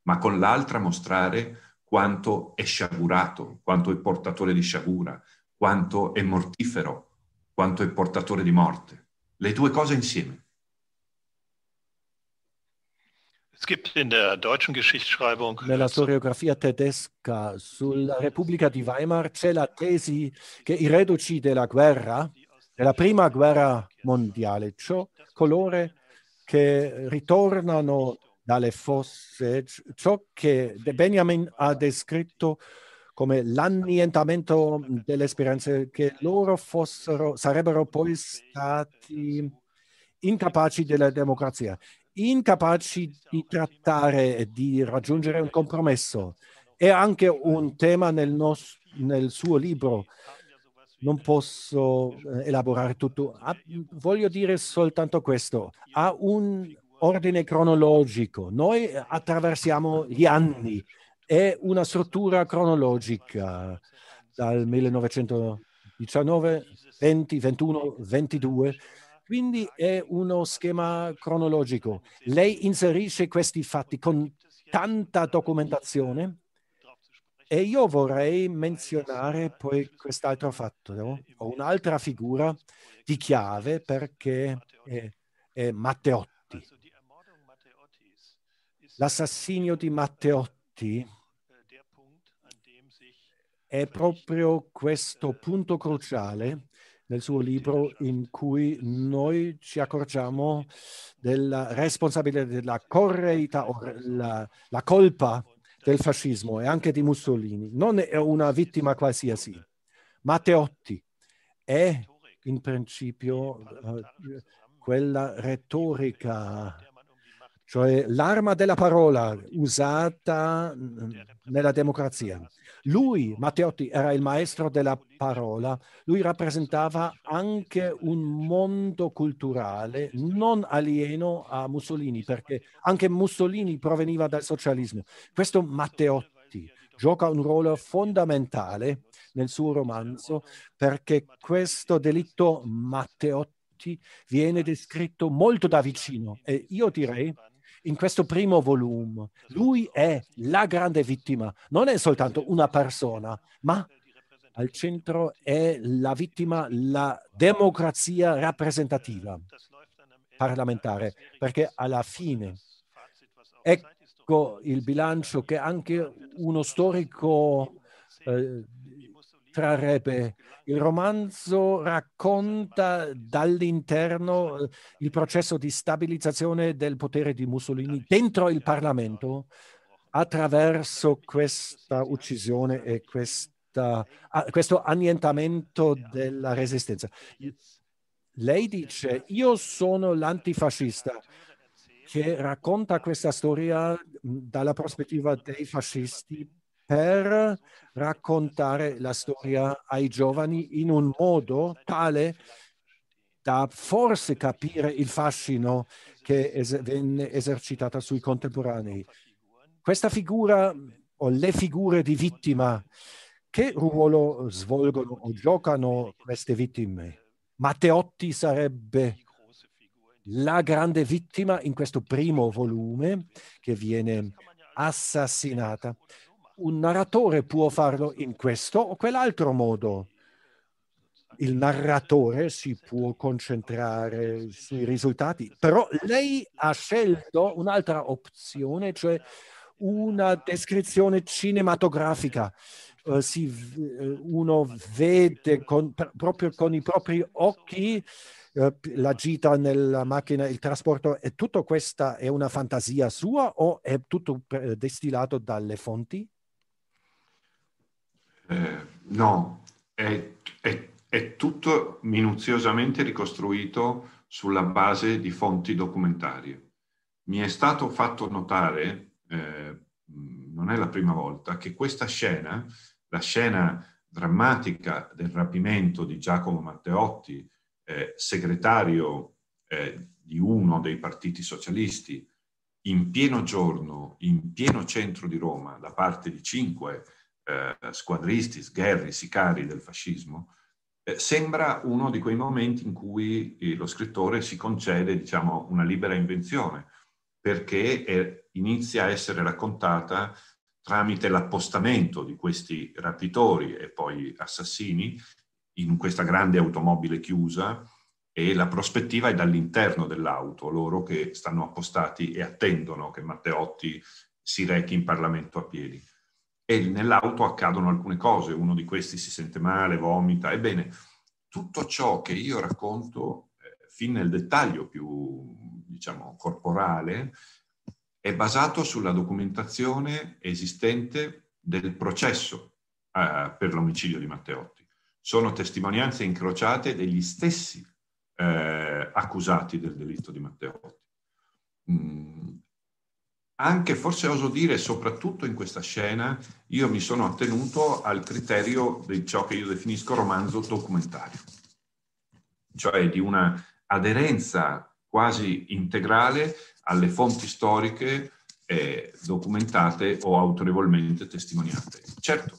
ma con l'altra mostrare quanto è sciagurato, quanto è portatore di sciagura, quanto è mortifero, quanto è portatore di morte. Le due cose insieme. Nella storiografia tedesca sulla Repubblica di Weimar c'è la tesi che i reduci della guerra, della prima guerra mondiale, ciò cioè colore che ritornano dalle fosse ciò che Benjamin ha descritto come l'annientamento delle speranze che loro fossero, sarebbero poi stati incapaci della democrazia, incapaci di trattare e di raggiungere un compromesso. È anche un tema nel, nostro, nel suo libro. Non posso eh, elaborare tutto. Ah, voglio dire soltanto questo. Ha un ordine cronologico, noi attraversiamo gli anni, è una struttura cronologica dal 1919, 20, 21, 22, quindi è uno schema cronologico. Lei inserisce questi fatti con tanta documentazione e io vorrei menzionare poi quest'altro fatto, no? un'altra figura di chiave perché è, è Matteotti L'assassinio di Matteotti eh, è proprio questo äh, punto cruciale nel suo libro in cui noi ci accorgiamo della responsabilità della correità la, la colpa del fascismo e anche di Mussolini. Non è una vittima qualsiasi. Matteotti è in principio eh, quella retorica cioè l'arma della parola usata nella democrazia. Lui, Matteotti, era il maestro della parola, lui rappresentava anche un mondo culturale non alieno a Mussolini, perché anche Mussolini proveniva dal socialismo. Questo Matteotti gioca un ruolo fondamentale nel suo romanzo perché questo delitto Matteotti viene descritto molto da vicino e io direi in questo primo volume. Lui è la grande vittima, non è soltanto una persona, ma al centro è la vittima, la democrazia rappresentativa parlamentare, perché alla fine ecco il bilancio che anche uno storico eh, trarrebbe. Il romanzo racconta dall'interno eh, il processo di stabilizzazione del potere di Mussolini dentro il Parlamento attraverso questa uccisione e questa, ah, questo annientamento della resistenza. Lei dice, io sono l'antifascista che racconta questa storia dalla prospettiva dei fascisti per raccontare la storia ai giovani in un modo tale da forse capire il fascino che es venne esercitata sui contemporanei. Questa figura o le figure di vittima, che ruolo svolgono o giocano queste vittime? Matteotti sarebbe la grande vittima in questo primo volume che viene assassinata un narratore può farlo in questo o quell'altro modo. Il narratore si può concentrare sui risultati, però lei ha scelto un'altra opzione, cioè una descrizione cinematografica. Uh, si, eh, uno vede con, proprio con i propri occhi uh, la gita nella macchina, il trasporto, e tutto questa è una fantasia sua o è tutto destilato dalle fonti? Eh, no, è, è, è, tutto minuziosamente ricostruito sulla base di fonti documentarie. Mi è stato fatto notare, eh, non è la prima volta, che questa scena, la scena drammatica del rapimento di Giacomo Matteotti, eh, segretario eh, di uno dei partiti socialisti, in pieno giorno, in pieno centro di Roma, da parte di cinque eh, squadristi, sgherri, sicari del fascismo, eh, sembra uno di quei momenti in cui eh, lo scrittore si concede diciamo, una libera invenzione, perché è, inizia a essere raccontata tramite l'appostamento di questi rapitori e poi assassini in questa grande automobile chiusa e la prospettiva è dall'interno dell'auto, loro che stanno appostati e attendono che Matteotti si rechi in Parlamento a piedi e nell'auto accadono alcune cose, uno di questi si sente male, vomita, ebbene, tutto ciò che io racconto eh, fin nel dettaglio più, diciamo, corporale, è basato sulla documentazione esistente del processo eh, per l'omicidio di Matteotti. Sono testimonianze incrociate degli stessi eh, accusati del delitto di Matteotti. Mm, anche forse oso dire, soprattutto in questa scena, io mi sono attenuto al criterio di ciò che io definisco romanzo documentario, cioè di una aderenza quasi integrale alle fonti storiche eh, documentate o autorevolmente testimoniate. Certo,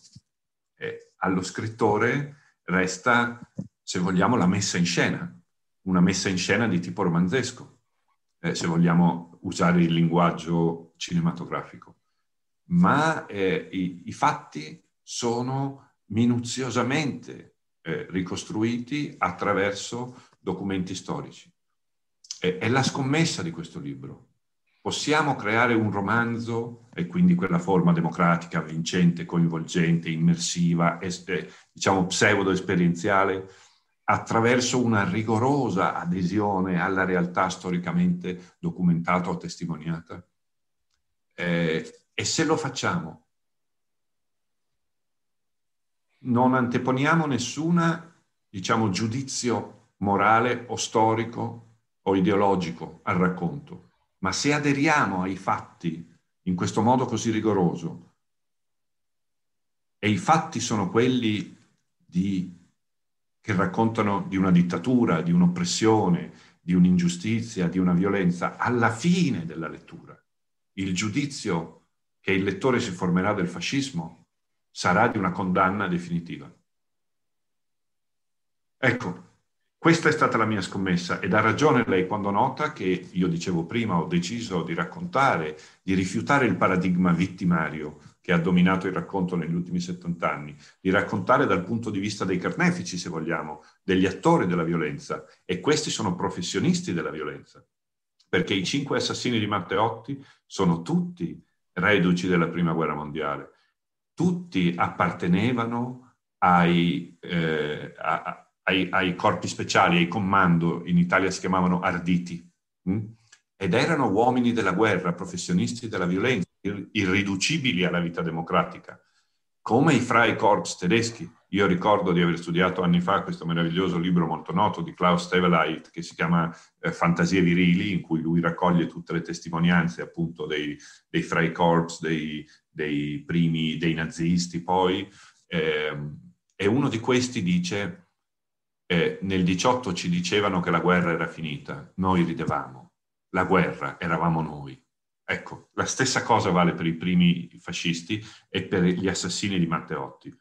eh, allo scrittore resta, se vogliamo, la messa in scena, una messa in scena di tipo romanzesco, eh, se vogliamo usare il linguaggio cinematografico, ma eh, i, i, fatti sono minuziosamente eh, ricostruiti attraverso documenti storici. E, è la scommessa di questo libro. Possiamo creare un romanzo, e quindi quella forma democratica, vincente, coinvolgente, immersiva, es, eh, diciamo pseudo-esperienziale, attraverso una rigorosa adesione alla realtà storicamente documentata o testimoniata? Eh, e se lo facciamo, non anteponiamo nessuna, diciamo, giudizio morale o storico o ideologico al racconto, ma se aderiamo ai fatti in questo modo così rigoroso, e i fatti sono quelli di, che raccontano di una dittatura, di un'oppressione, di un'ingiustizia, di una violenza, alla fine della lettura, il giudizio che il lettore si formerà del fascismo sarà di una condanna definitiva. Ecco, questa è stata la mia scommessa ed ha ragione lei quando nota che, io dicevo prima, ho deciso di raccontare, di rifiutare il paradigma vittimario che ha dominato il racconto negli ultimi 70 anni, di raccontare dal punto di vista dei carnefici, se vogliamo, degli attori della violenza e questi sono professionisti della violenza perché i cinque assassini di Matteotti sono tutti reduci della Prima Guerra Mondiale, tutti appartenevano ai, eh, a, ai, ai corpi speciali, ai comando, in Italia si chiamavano arditi, mh? Hm? ed erano uomini della guerra, professionisti della violenza, irriducibili alla vita democratica come i Freikorps tedeschi. Io ricordo di aver studiato anni fa questo meraviglioso libro molto noto di Klaus Steveleit che si chiama eh, Fantasie virili, in cui lui raccoglie tutte le testimonianze appunto dei, dei Freikorps, dei, dei primi, dei nazisti poi. Eh, e uno di questi dice, eh, nel 18 ci dicevano che la guerra era finita, noi ridevamo, la guerra eravamo noi. Ecco, la stessa cosa vale per i primi fascisti e per gli assassini di Matteotti.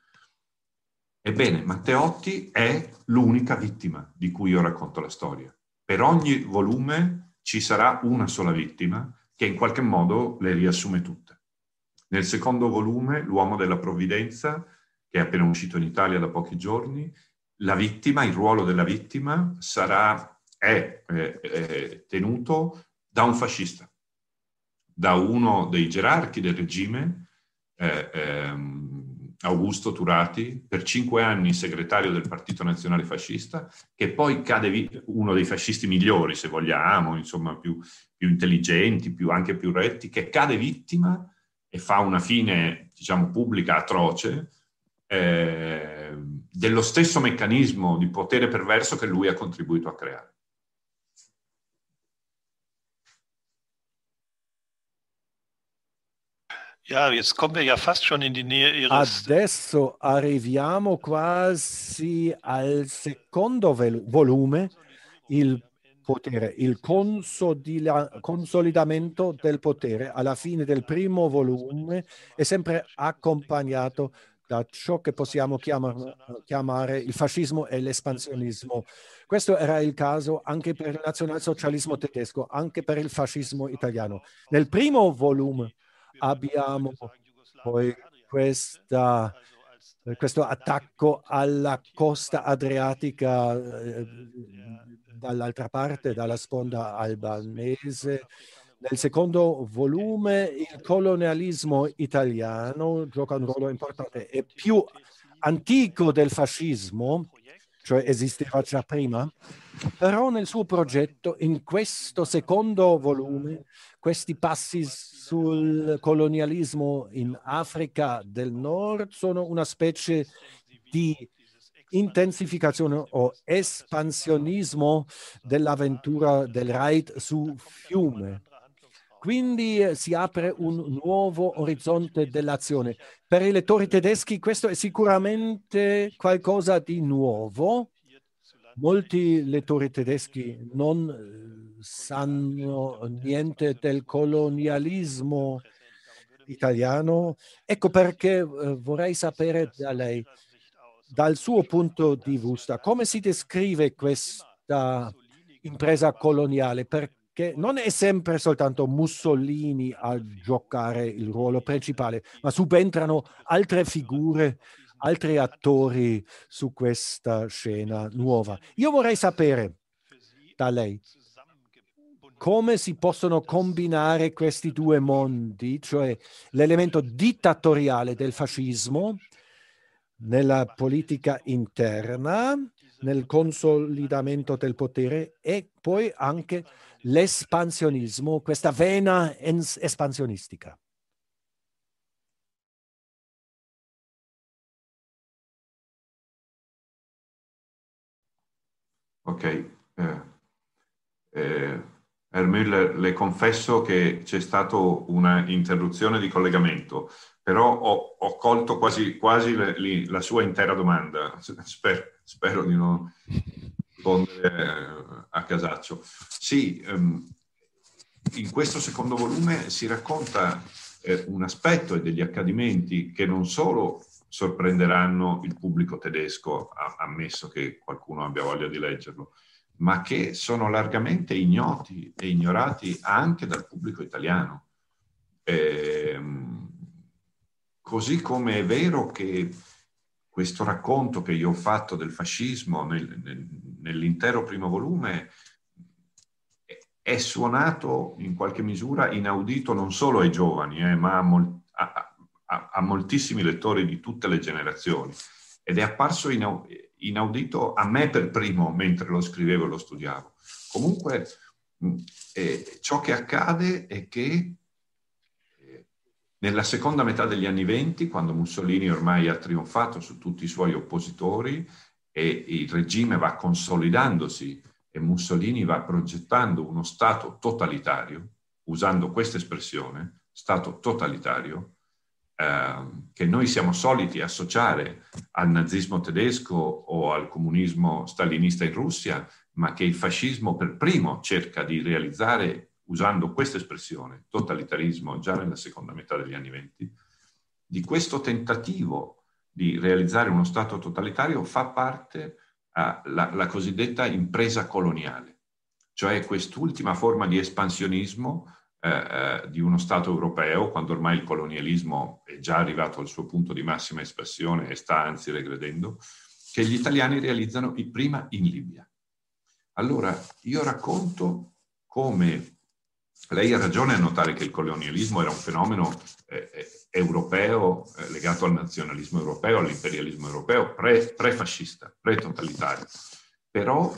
Ebbene, Matteotti è l'unica vittima di cui io racconto la storia. Per ogni volume ci sarà una sola vittima che in qualche modo le riassume tutte. Nel secondo volume, L'uomo della provvidenza, che è appena uscito in Italia da pochi giorni, la vittima, il ruolo della vittima sarà, è, è, eh, è eh, tenuto da un fascista da uno dei gerarchi del regime, eh, ehm, Augusto Turati, per cinque anni segretario del Partito Nazionale Fascista, che poi cade vi- uno dei fascisti migliori, se vogliamo, insomma, più, più intelligenti, più, anche più retti, che cade vittima e fa una fine, diciamo, pubblica atroce, eh, dello stesso meccanismo di potere perverso che lui ha contribuito a creare. Ja, jetzt kommen wir ja fast schon in die Nähe Ihres. Adesso arriviamo quasi al secondo volume, il potere, il consolidamento del potere. Alla fine del primo volume è sempre accompagnato da ciò che possiamo chiamare, il fascismo e l'espansionismo. Questo era il caso anche per il nazionalsocialismo tedesco, anche per il fascismo italiano. Nel primo volume abbiamo poi questa, eh, questo attacco alla costa adriatica eh, eh, dall'altra parte, dalla sponda albanese. Nel secondo volume il colonialismo italiano gioca un ruolo importante e più antico del fascismo cioè esisteva già prima, però nel suo progetto, in questo secondo volume, questi passi sul colonialismo in Africa del Nord sono una specie di intensificazione o espansionismo dell'avventura del raid su fiume quindi eh, si apre un nuovo orizzonte dell'azione. Per i lettori tedeschi questo è sicuramente qualcosa di nuovo. Molti lettori tedeschi non eh, sanno niente del colonialismo italiano. Ecco perché eh, vorrei sapere da lei, dal suo punto di vista, come si descrive questa impresa coloniale? Perché che non è sempre soltanto Mussolini a giocare il ruolo principale, ma subentrano altre figure, altri attori su questa scena nuova. Io vorrei sapere da lei come si possono combinare questi due mondi, cioè l'elemento dittatoriale del fascismo nella politica interna, nel consolidamento del potere e poi anche l'espansionismo, questa vena espansionistica. Ok, eh, eh, Ermil, le confesso che c'è stata una interruzione di collegamento, però ho, ho colto quasi, quasi le, le, la sua intera domanda. <laughs> Spero, spero di non rispondere eh, a Casaccio. Sì, ehm, in questo secondo volume si racconta eh, un aspetto e degli accadimenti che non solo sorprenderanno il pubblico tedesco, ammesso che qualcuno abbia voglia di leggerlo, ma che sono largamente ignoti e ignorati anche dal pubblico italiano. Ehm, così come è vero che questo racconto che io ho fatto del fascismo nel, nel, nell'intero primo volume è suonato in qualche misura inaudito non solo ai giovani, eh, ma a, mol- a, a, a, moltissimi lettori di tutte le generazioni. Ed è apparso inau- inaudito a me per primo mentre lo scrivevo e lo studiavo. Comunque eh, ciò che accade è che eh, nella seconda metà degli anni venti, quando Mussolini ormai ha trionfato su tutti i suoi oppositori, e il regime va consolidandosi e Mussolini va progettando uno Stato totalitario, usando questa espressione, Stato totalitario, ehm, che noi siamo soliti associare al nazismo tedesco o al comunismo stalinista in Russia, ma che il fascismo per primo cerca di realizzare usando questa espressione, totalitarismo, già nella seconda metà degli anni venti, di questo tentativo di realizzare uno Stato totalitario fa parte della ah, cosiddetta impresa coloniale, cioè quest'ultima forma di espansionismo eh, eh, di uno Stato europeo, quando ormai il colonialismo è già arrivato al suo punto di massima espressione e sta anzi regredendo, che gli italiani realizzano prima in Libia. Allora, io racconto come lei ha ragione a notare che il colonialismo era un fenomeno eh, eh, europeo, eh, legato al nazionalismo europeo, all'imperialismo europeo, pre, pre-fascista, pre-totalitario. Però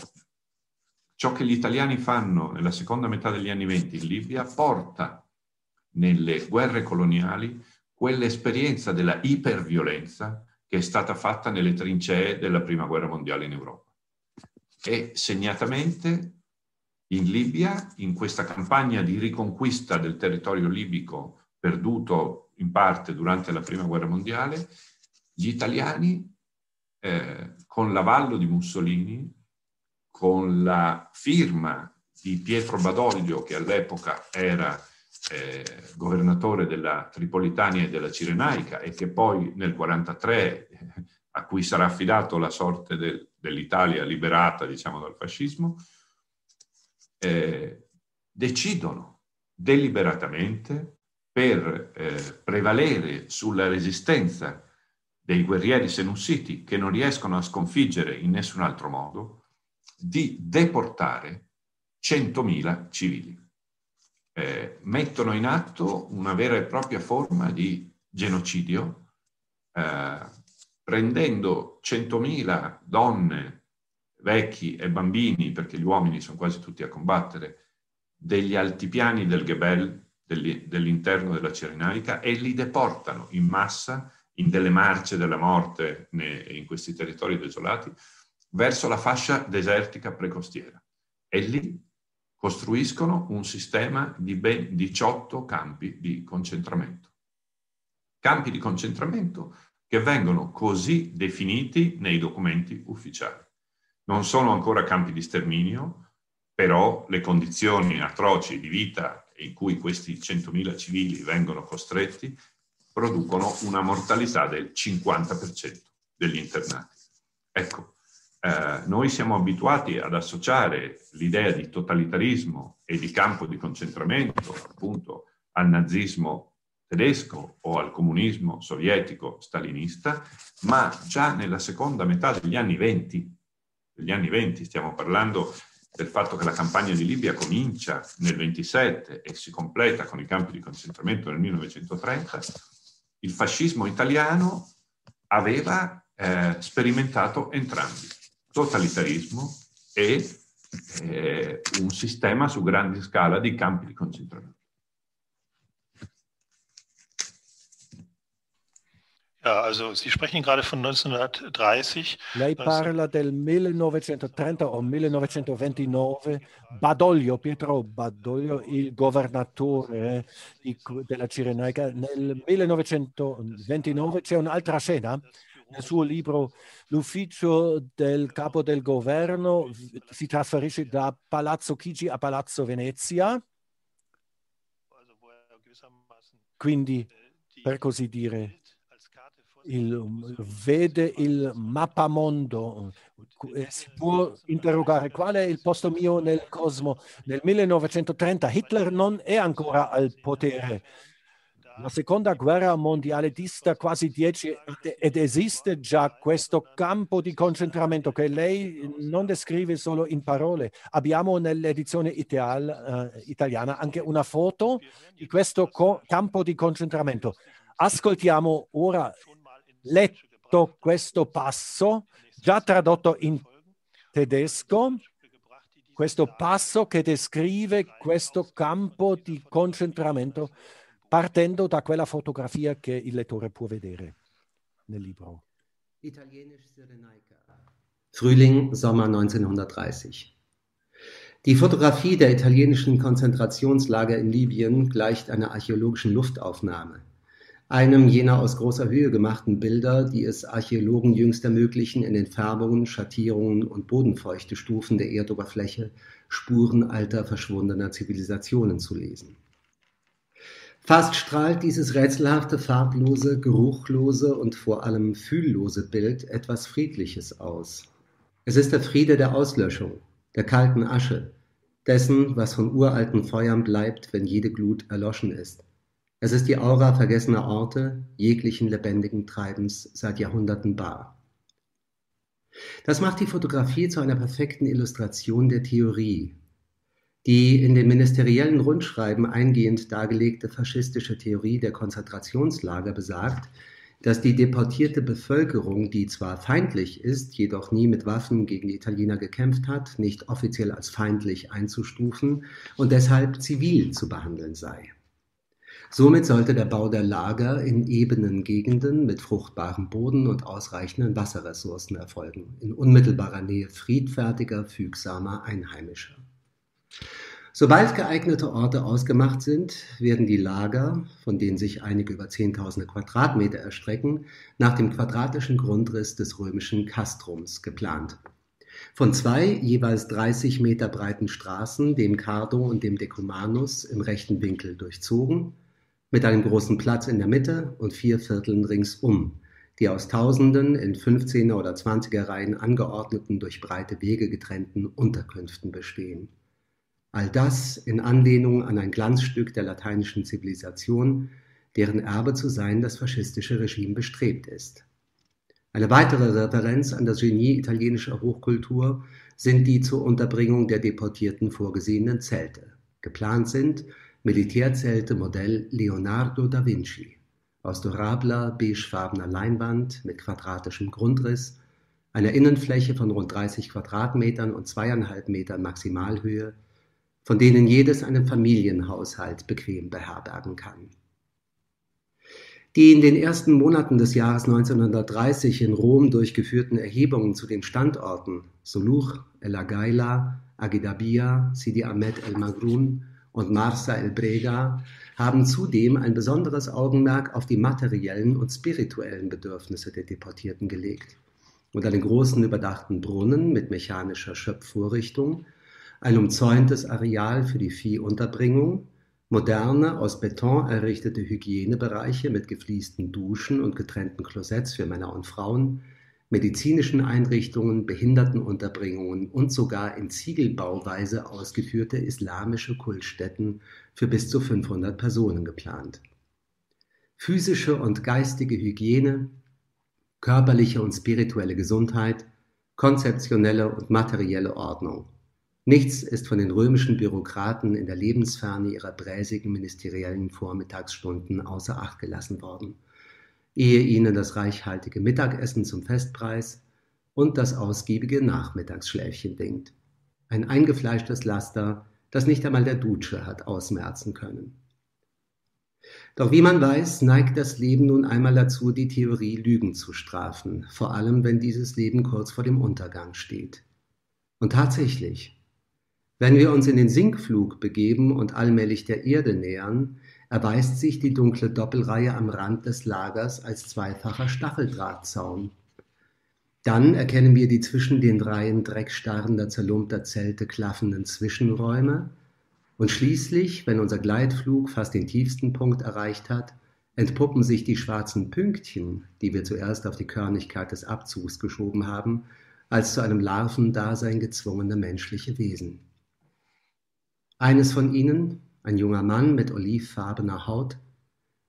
ciò che gli italiani fanno nella seconda metà degli anni venti in Libia porta nelle guerre coloniali quell'esperienza della iperviolenza che è stata fatta nelle trincee della prima guerra mondiale in Europa. E segnatamente in Libia, in questa campagna di riconquista del territorio libico perduto in parte durante la Prima Guerra Mondiale, gli italiani, eh, con l'avallo di Mussolini, con la firma di Pietro Badoglio, che all'epoca era eh, governatore della Tripolitania e della Cirenaica e che poi nel 1943, a cui sarà affidato la sorte del, dell'Italia liberata diciamo, dal fascismo, eh, decidono deliberatamente per eh, prevalere sulla resistenza dei guerrieri senussiti che non riescono a sconfiggere in nessun altro modo, di deportare 100.000 civili. Eh, mettono in atto una vera e propria forma di genocidio, eh, prendendo 100.000 donne, vecchi e bambini, perché gli uomini sono quasi tutti a combattere, degli altipiani del Gebel, dell'interno della Cirenaica, e li deportano in massa, in delle marce della morte in questi territori desolati, verso la fascia desertica precostiera. E lì costruiscono un sistema di ben 18 campi di concentramento. Campi di concentramento che vengono così definiti nei documenti ufficiali non sono ancora campi di sterminio, però le condizioni atroci di vita in cui questi 100.000 civili vengono costretti producono una mortalità del 50% degli internati. Ecco, eh, noi siamo abituati ad associare l'idea di totalitarismo e di campo di concentramento appunto al nazismo tedesco o al comunismo sovietico stalinista, ma già nella seconda metà degli anni 20 degli anni 20, stiamo parlando del fatto che la campagna di Libia comincia nel 27 e si completa con i campi di concentramento nel 1930, il fascismo italiano aveva eh, sperimentato entrambi, totalitarismo e eh, un sistema su grande scala di campi di concentramento. Ja, also Sie sprechen gerade von 1930. Lei parla del 1930 o 1929. Badoglio, Pietro Badoglio, il governatore eh, della Cirenaica, nel 1929 c'è un'altra scena nel suo libro L'ufficio del capo del governo si trasferisce da Palazzo Chigi a Palazzo Venezia. Quindi, per così dire, il, vede il mappamondo, eh, si può interrogare qual è il posto mio nel cosmo. Nel 1930 Hitler non è ancora al potere. La seconda guerra mondiale dista quasi dieci ed esiste già questo campo di concentramento che lei non descrive solo in parole. Abbiamo nell'edizione itali uh, eh, italiana anche una foto di questo campo di concentramento. Ascoltiamo ora letto questo passo, già tradotto in tedesco, questo passo che descrive questo campo di concentramento partendo da quella fotografia che il lettore può vedere nel libro. Italienisch Cyrenaica. Frühling, Sommer 1930. Die Fotografie der italienischen Konzentrationslager in Libyen gleicht einer archäologischen Luftaufnahme einem jener aus großer Höhe gemachten Bilder, die es Archäologen jüngst ermöglichen, in den Färbungen, Schattierungen und Bodenfeuchtestufen der Erdoberfläche Spuren alter verschwundener Zivilisationen zu lesen. Fast strahlt dieses rätselhafte, farblose, geruchlose und vor allem fühllose Bild etwas Friedliches aus. Es ist der Friede der Auslöschung, der kalten Asche, dessen, was von uralten Feuern bleibt, wenn jede Glut erloschen ist es ist die Aura vergessener Orte, jeglichen lebendigen Treibens seit Jahrhunderten bar. Das macht die Fotografie zu einer perfekten Illustration der Theorie. Die in den ministeriellen Rundschreiben eingehend dargelegte faschistische Theorie der Konzentrationslager besagt, dass die deportierte Bevölkerung, die zwar feindlich ist, jedoch nie mit Waffen gegen die Italiener gekämpft hat, nicht offiziell als feindlich einzustufen und deshalb zivil zu behandeln sei. Somit sollte der Bau der Lager in ebenen Gegenden mit fruchtbarem Boden und ausreichenden Wasserressourcen erfolgen, in unmittelbarer Nähe friedfertiger, fügsamer Einheimischer. Sobald geeignete Orte ausgemacht sind, werden die Lager, von denen sich einige über Zehntausende Quadratmeter erstrecken, nach dem quadratischen Grundriss des römischen Castrums geplant. Von zwei jeweils 30 Meter breiten Straßen, dem Cardo und dem Decumanus, im rechten Winkel durchzogen, mit einem großen Platz in der Mitte und vier Vierteln ringsum, die aus Tausenden in 15er oder 20er Reihen angeordneten, durch breite Wege getrennten Unterkünften bestehen. All das in Anlehnung an ein Glanzstück der lateinischen Zivilisation, deren Erbe zu sein das faschistische Regime bestrebt ist. Eine weitere Referenz an das Genie italienischer Hochkultur sind die zur Unterbringung der Deportierten vorgesehenen Zelte. Geplant sind Militärzelte Modell Leonardo da Vinci aus durabler, beigefarbener Leinwand mit quadratischem Grundriss, einer Innenfläche von rund 30 Quadratmetern und zweieinhalb Metern Maximalhöhe, von denen jedes einen Familienhaushalt bequem beherbergen kann. Die in den ersten Monaten des Jahres 1930 in Rom durchgeführten Erhebungen zu den Standorten Soluch, El Agaila, Agidabia, Sidi Ahmed El Magrun und Marsa El Brega haben zudem ein besonderes Augenmerk auf die materiellen und spirituellen Bedürfnisse der Deportierten gelegt und einen großen überdachten Brunnen mit mechanischer Schöpfvorrichtung, ein umzäuntes Areal für die Viehunterbringung, moderne, aus Beton errichtete Hygienebereiche mit gefliesten Duschen und getrennten Klosetts für Männer und Frauen, medizinischen Einrichtungen, Behindertenunterbringungen und sogar in Ziegelbauweise ausgeführte islamische Kultstätten für bis zu 500 Personen geplant. Physische und geistige Hygiene, körperliche und spirituelle Gesundheit, konzeptionelle und materielle Ordnung. Nichts ist von den römischen Bürokraten in der Lebensferne ihrer bräsigen ministeriellen Vormittagsstunden außer Acht gelassen worden – ehe ihnen das reichhaltige Mittagessen zum Festpreis und das ausgiebige Nachmittagsschläfchen winkt. Ein eingefleischtes Laster, das nicht einmal der Dutsche hat ausmerzen können. Doch wie man weiß, neigt das Leben nun einmal dazu, die Theorie Lügen zu strafen, vor allem wenn dieses Leben kurz vor dem Untergang steht. Und tatsächlich, wenn wir uns in den Sinkflug begeben und allmählich der Erde nähern, erweist sich die dunkle Doppelreihe am Rand des Lagers als zweifacher Stacheldrahtzaun. Dann erkennen wir die zwischen den Reihen dreckstarrender, zerlumpter Zelte klaffenden Zwischenräume und schließlich, wenn unser Gleitflug fast den tiefsten Punkt erreicht hat, entpuppen sich die schwarzen Pünktchen, die wir zuerst auf die Körnigkeit des Abzugs geschoben haben, als zu einem Larvendasein gezwungene menschliche Wesen. Eines von ihnen, ein junger Mann mit olivfarbener Haut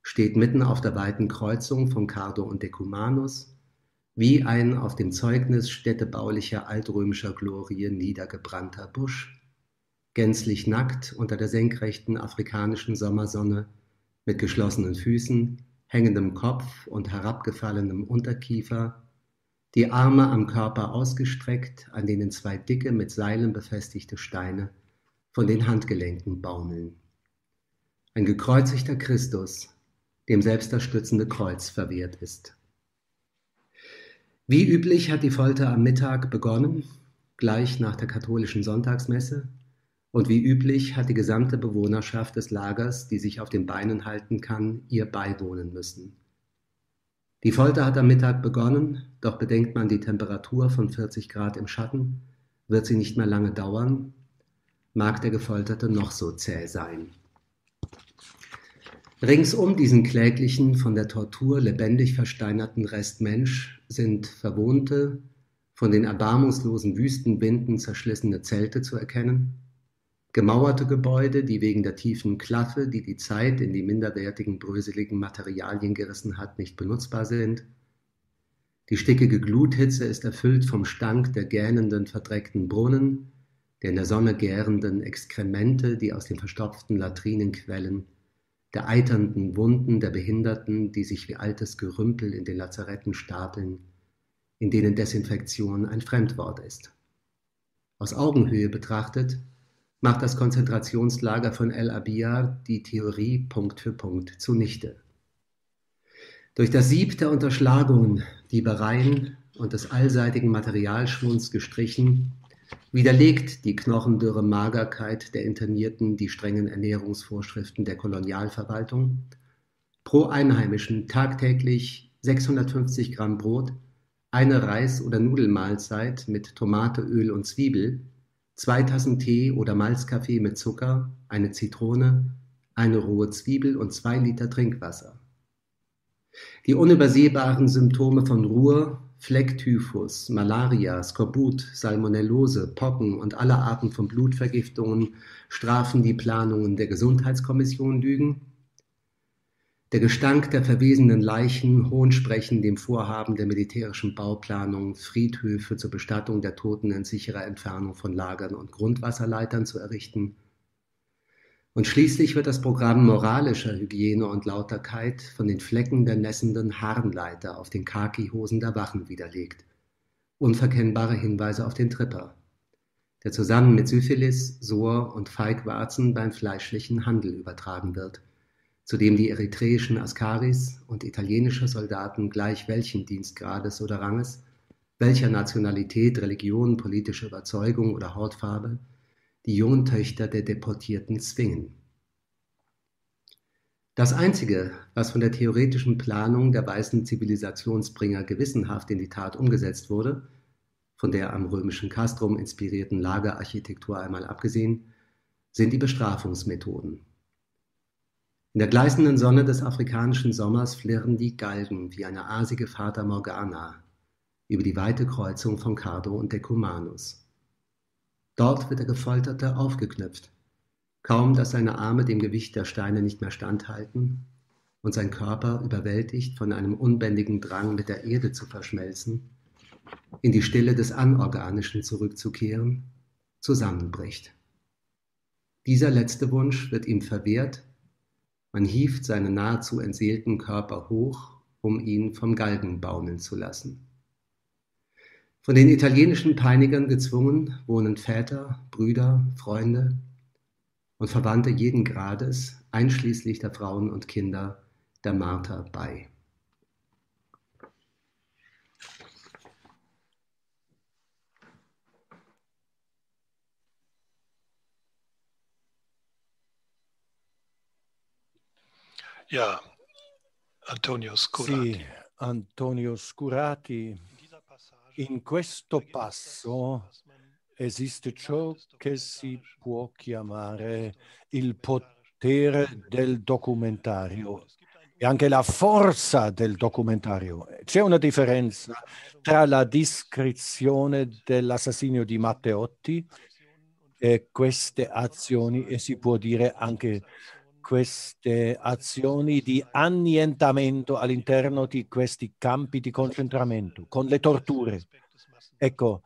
steht mitten auf der weiten Kreuzung von Cardo und Decumanus, wie ein auf dem Zeugnis städtebaulicher altrömischer Glorie niedergebrannter Busch, gänzlich nackt unter der senkrechten afrikanischen Sommersonne, mit geschlossenen Füßen, hängendem Kopf und herabgefallenem Unterkiefer, die Arme am Körper ausgestreckt, an denen zwei dicke mit Seilen befestigte Steine von den Handgelenken baumeln ein gekreuzigter Christus, dem selbst das stützende Kreuz verwehrt ist. Wie üblich hat die Folter am Mittag begonnen, gleich nach der katholischen Sonntagsmesse, und wie üblich hat die gesamte Bewohnerschaft des Lagers, die sich auf den Beinen halten kann, ihr beiwohnen müssen. Die Folter hat am Mittag begonnen, doch bedenkt man die Temperatur von 40 Grad im Schatten, wird sie nicht mehr lange dauern, mag der Gefolterte noch so zäh sein. Rings um diesen kläglichen, von der Tortur lebendig versteinerten Restmensch sind verwohnte, von den erbarmungslosen Wüstenwinden zerschlissene Zelte zu erkennen, gemauerte Gebäude, die wegen der tiefen Klaffe, die die Zeit in die minderwertigen, bröseligen Materialien gerissen hat, nicht benutzbar sind. Die stickige Gluthitze ist erfüllt vom Stank der gähnenden, verdreckten Brunnen, der in der Sonne gärenden Exkremente, die aus den verstopften Latrinen quellen der eiternden Wunden der Behinderten, die sich wie altes Gerümpel in den Lazaretten stapeln, in denen Desinfektion ein Fremdwort ist. Aus Augenhöhe betrachtet macht das Konzentrationslager von El Abiyar die Theorie Punkt für Punkt zunichte. Durch das Sieb der Unterschlagungen, Diebereien und des allseitigen Materialschwunds gestrichen, widerlegt die knochendürre Magerkeit der Internierten die strengen Ernährungsvorschriften der Kolonialverwaltung. Pro Einheimischen tagtäglich 650 Gramm Brot, eine Reis- oder Nudelmahlzeit mit Tomate, Öl und Zwiebel, zwei Tassen Tee oder Malzkaffee mit Zucker, eine Zitrone, eine rohe Zwiebel und zwei Liter Trinkwasser. Die unübersehbaren Symptome von Ruhe, Flecktyphus, Malaria, Skorbut, Salmonellose, Pocken und alle Arten von Blutvergiftungen strafen die Planungen der Gesundheitskommission Lügen? Der Gestank der verwesenden Leichen hohnsprechen dem Vorhaben der militärischen Bauplanung, Friedhöfe zur Bestattung der Toten in sicherer Entfernung von Lagern und Grundwasserleitern zu errichten – und schließlich wird das Programm moralischer Hygiene und Lauterkeit von den Flecken der nässenden Harnleiter auf den Khaki-Hosen der Wachen widerlegt. Unverkennbare Hinweise auf den Tripper, der zusammen mit Syphilis, Sohr und Feigwarzen beim fleischlichen Handel übertragen wird, zu dem die eritreischen Askaris und italienische Soldaten gleich welchen Dienstgrades oder Ranges, welcher Nationalität, Religion, politische Überzeugung oder Hautfarbe die jungen Töchter der Deportierten zwingen. Das Einzige, was von der theoretischen Planung der weißen Zivilisationsbringer gewissenhaft in die Tat umgesetzt wurde, von der am römischen Castrum inspirierten Lagerarchitektur einmal abgesehen, sind die Bestrafungsmethoden. In der gleißenden Sonne des afrikanischen Sommers flirren die Galgen wie eine asige Fata Morgana über die weite Kreuzung von Cardo und Decumanus. Dort wird der Gefolterte aufgeknüpft. Kaum, dass seine Arme dem Gewicht der Steine nicht mehr standhalten und sein Körper, überwältigt von einem unbändigen Drang, mit der Erde zu verschmelzen, in die Stille des Anorganischen zurückzukehren, zusammenbricht. Dieser letzte Wunsch wird ihm verwehrt. Man hieft seinen nahezu entseelten Körper hoch, um ihn vom Galgen baumeln zu lassen. Von den italienischen Peinigern gezwungen wohnen Väter, Brüder, Freunde und Verwandte jeden Grades, einschließlich der Frauen und Kinder, der Marter bei. Ja, Antonio Scurati. Sì, Antonio Scurati In questo passo esiste ciò che si può chiamare il potere del documentario e anche la forza del documentario. C'è una differenza tra la descrizione dell'assassinio di Matteotti e queste azioni e si può dire anche queste azioni di annientamento all'interno di questi campi di concentramento, con le torture. Ecco,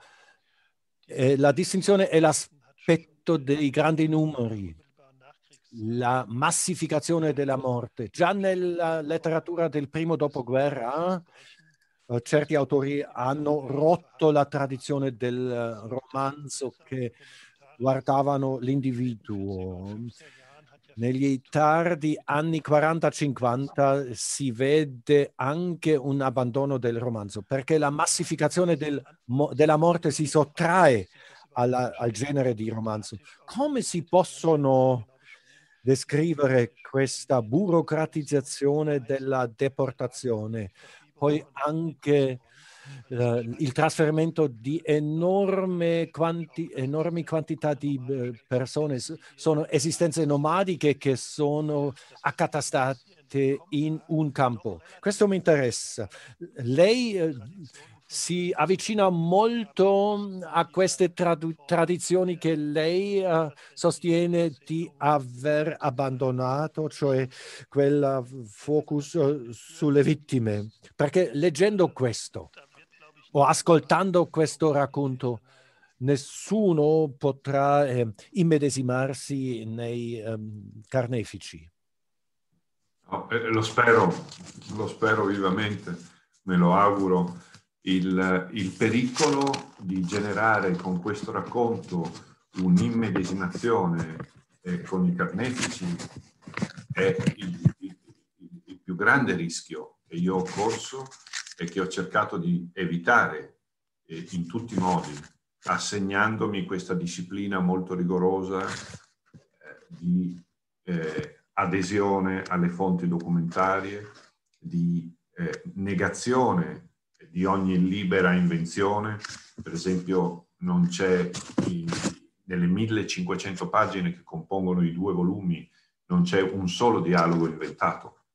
eh, la distinzione è l'aspetto dei grandi numeri, la massificazione della morte. Già nella letteratura del primo dopoguerra eh, certi autori hanno rotto la tradizione del romanzo che guardavano l'individuo negli tardi anni 40-50 si vede anche un abbandono del romanzo, perché la massificazione del, della morte si sottrae alla, al genere di romanzo. Come si possono descrivere questa burocratizzazione della deportazione? Poi anche eh, il trasferimento di quanti, enormi quantità di eh, persone, sono esistenze nomadiche che sono accatastate in un campo. Questo mi interessa. Lei eh, si avvicina molto mm, a queste tradizioni che lei uh, sostiene di aver abbandonato, cioè quel focus uh, sulle vittime. Perché leggendo questo, o ascoltando questo racconto, nessuno potrà eh, immedesimarsi nei um, carnefici. No, eh, lo spero, lo spero vivamente, me lo auguro. Il, il pericolo di generare con questo racconto un'immedesimazione eh, con i carnefici è il, il, il più grande rischio che io ho corso e che ho cercato di evitare eh, in tutti i modi, assegnandomi questa disciplina molto rigorosa eh, di eh, adesione alle fonti documentarie, di eh, negazione di ogni libera invenzione, per esempio non c'è nelle 1500 pagine che compongono i due volumi non c'è un solo dialogo inventato.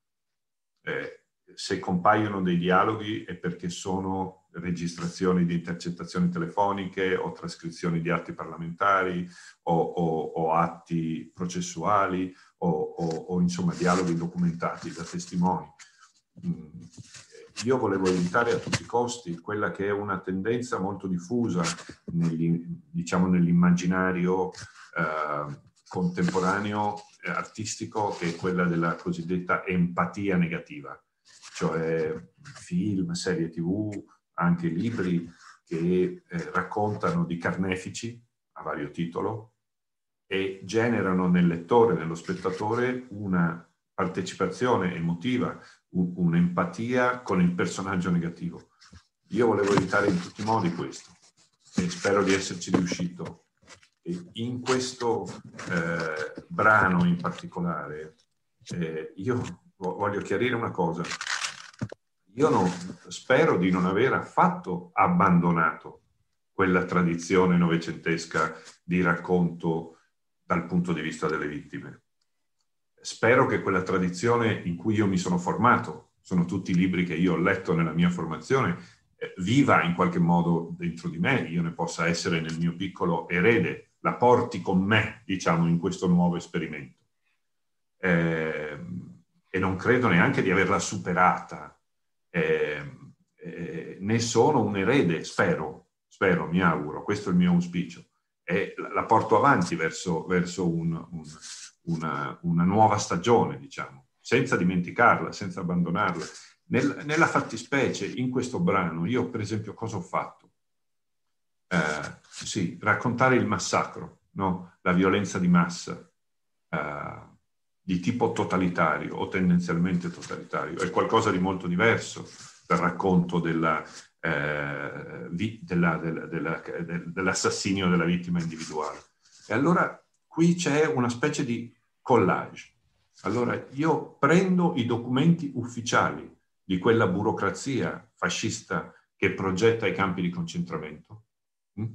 Eh, se compaiono dei dialoghi è perché sono registrazioni di intercettazioni telefoniche o trascrizioni di atti parlamentari o, o, o atti processuali o, o, insomma dialoghi documentati da testimoni. Mm. Io volevo evitare a tutti i costi quella che è una tendenza molto diffusa diciamo, nell'immaginario diciamo, nell eh, contemporaneo eh, artistico che è quella della cosiddetta empatia negativa cioè film, serie tv, anche libri che eh, raccontano di carnefici a vario titolo e generano nel lettore, nello spettatore, una partecipazione emotiva, un, un'empatia con il personaggio negativo. Io volevo evitare in tutti i modi questo e spero di esserci riuscito. E in questo eh, brano in particolare eh, io voglio chiarire una cosa io non, spero di non aver affatto abbandonato quella tradizione novecentesca di racconto dal punto di vista delle vittime. Spero che quella tradizione in cui io mi sono formato, sono tutti i libri che io ho letto nella mia formazione, eh, viva in qualche modo dentro di me, io ne possa essere nel mio piccolo erede, la porti con me, diciamo, in questo nuovo esperimento. Eh, e non credo neanche di averla superata eh, eh, ne sono un erede, spero, spero, mi auguro, questo è il mio auspicio, e la porto avanti verso, verso un, un, una, una, nuova stagione, diciamo, senza dimenticarla, senza abbandonarla. Nel, nella fattispecie, in questo brano, io per esempio cosa ho fatto? Eh, sì, raccontare il massacro, no? la violenza di massa, eh, di tipo totalitario o tendenzialmente totalitario, è qualcosa di molto diverso dal racconto della, eh, della, della, dell'assassinio della vittima individuale. E allora qui c'è una specie di collage. Allora io prendo i documenti ufficiali di quella burocrazia fascista che progetta i campi di concentramento, mm?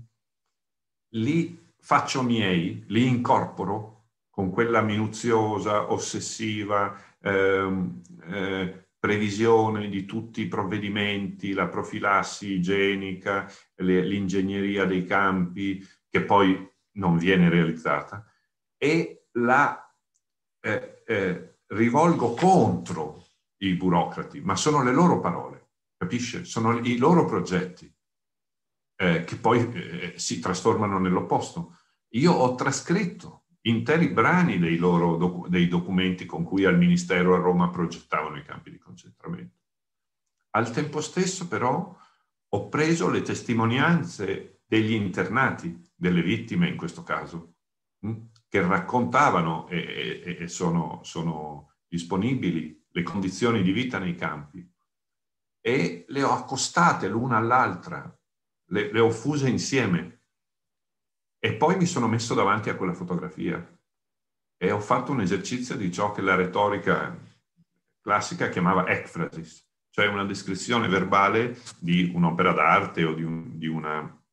li faccio miei, li incorporo con quella minuziosa, ossessiva eh, eh, previsione di tutti i provvedimenti, la profilassi igienica, le, l'ingegneria dei campi, che poi non viene realizzata, e la eh, eh rivolgo contro i burocrati, ma sono le loro parole, capisce? Sono i loro progetti eh, che poi eh, si trasformano nell'opposto. Io ho trascritto interi brani dei loro docu- dei documenti con cui al Ministero a Roma progettavano i campi di concentramento. Al tempo stesso però ho preso le testimonianze degli internati, delle vittime in questo caso, hm, che raccontavano e, e, e sono, sono, disponibili le condizioni di vita nei campi e le ho accostate l'una all'altra, le, le ho fuse insieme e poi mi sono messo davanti a quella fotografia e ho fatto un esercizio di ciò che la retorica classica chiamava ekphrasis, cioè una descrizione verbale di un'opera d'arte o di un, di una,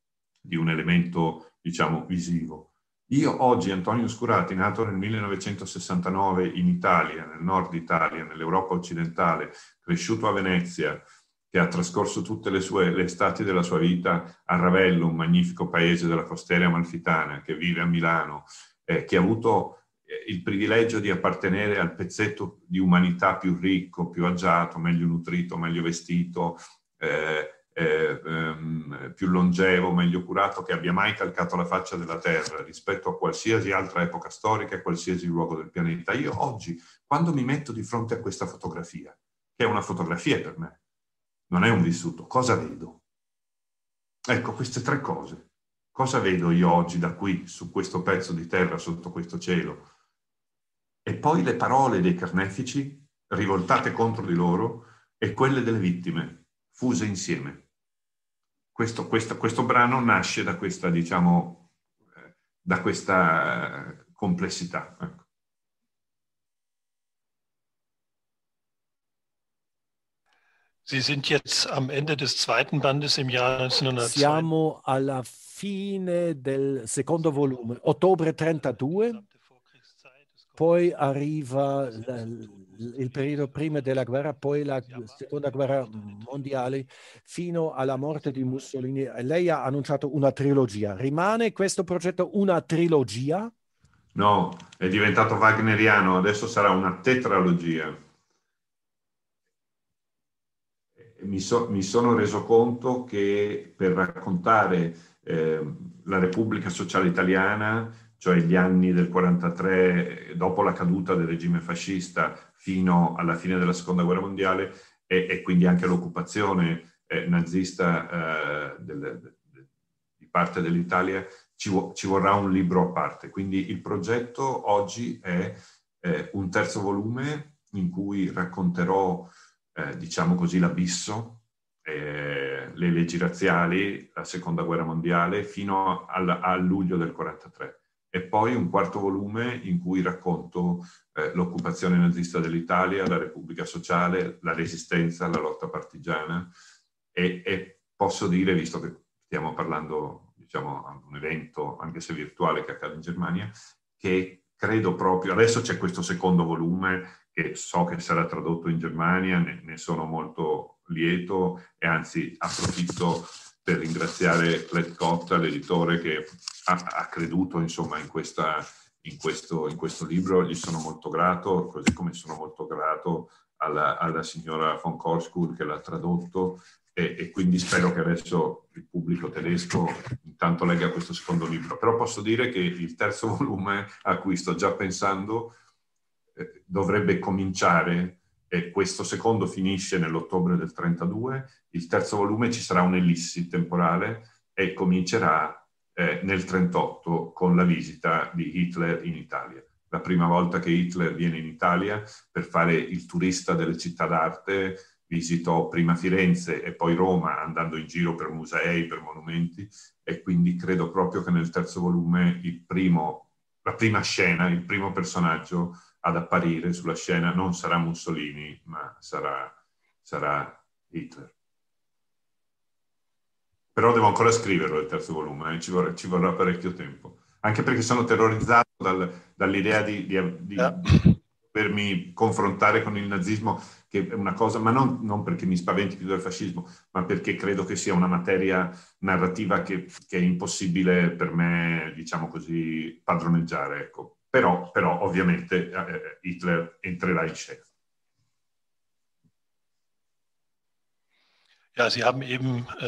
di un elemento, diciamo, visivo. Io oggi, Antonio Scurati, nato nel 1969 in Italia, nel nord Italia, nell'Europa occidentale, cresciuto a Venezia, che ha trascorso tutte le, sue, le estati della sua vita a Ravello, un magnifico paese della costiera amalfitana, che vive a Milano, eh, che ha avuto eh, il privilegio di appartenere al pezzetto di umanità più ricco, più agiato, meglio nutrito, meglio vestito, eh, eh, ehm, più longevo, meglio curato, che abbia mai calcato la faccia della Terra rispetto a qualsiasi altra epoca storica, a qualsiasi luogo del pianeta. Io oggi, quando mi metto di fronte a questa fotografia, che è una fotografia per me, non è un vissuto. Cosa vedo? Ecco, queste tre cose. Cosa vedo io oggi da qui, su questo pezzo di terra, sotto questo cielo? E poi le parole dei carnefici rivoltate contro di loro e quelle delle vittime, fuse insieme. Questo, questo, questo brano nasce da questa, diciamo, eh, da questa eh, complessità. Ecco. Sie sind jetzt am Ende des zweiten Bandes im Jahr 1902. Siamo alla fine del secondo volume, ottobre 32. Poi arriva il periodo prima della guerra, poi la seconda guerra mondiale, fino alla morte di Mussolini. Lei ha annunciato una trilogia. Rimane questo progetto una trilogia? No, è diventato wagneriano, adesso sarà una tetralogia. mi, so, mi sono reso conto che per raccontare eh, la Repubblica Sociale Italiana, cioè gli anni del 43 dopo la caduta del regime fascista fino alla fine della Seconda Guerra Mondiale e, e quindi anche l'occupazione eh, nazista eh, del, de, di parte dell'Italia, ci, ci, vorrà un libro a parte. Quindi il progetto oggi è eh, un terzo volume in cui racconterò eh, diciamo così, l'abisso, eh, le leggi razziali, la seconda guerra mondiale, fino al, a luglio del 1943 e poi un quarto volume in cui racconto eh, l'occupazione nazista dell'Italia, la Repubblica Sociale, la resistenza, la lotta partigiana e, e posso dire, visto che stiamo parlando diciamo di un evento anche se virtuale che accade in Germania, che credo proprio, adesso c'è questo secondo volume e so che sarà tradotto in Germania, ne, ne sono molto lieto e anzi approfitto per ringraziare Fred Cotta, l'editore che ha, ha creduto insomma, in, questa, in, questo, in, questo, libro, gli sono molto grato, così come sono molto grato alla, alla signora von Korskul che l'ha tradotto e, e, quindi spero che adesso il pubblico tedesco intanto legga questo secondo libro. Però posso dire che il terzo <laughs> volume a cui sto già pensando eh, dovrebbe cominciare, e questo secondo finisce nell'ottobre del 32, il terzo volume ci sarà un'ellissi temporale e comincerà eh, nel 38 con la visita di Hitler in Italia. La prima volta che Hitler viene in Italia per fare il turista delle città d'arte, visitò prima Firenze e poi Roma, andando in giro per musei, per monumenti, e quindi credo proprio che nel terzo volume primo, la prima scena, il primo personaggio ad apparire sulla scena non sarà Mussolini, ma sarà, sarà Hitler. Però devo ancora scriverlo il terzo volume, eh? ci, vorrà, ci, vorrà, parecchio tempo, anche perché sono terrorizzato dal, dall'idea di, di, di eh. dovermi confrontare con il nazismo, che è una cosa, ma non, non, perché mi spaventi più del fascismo, ma perché credo che sia una materia narrativa che, che è impossibile per me, diciamo così, padroneggiare. Ecco però, però ovviamente eh, eh, Hitler entrerà in scena. Ja, Sie haben eben eh,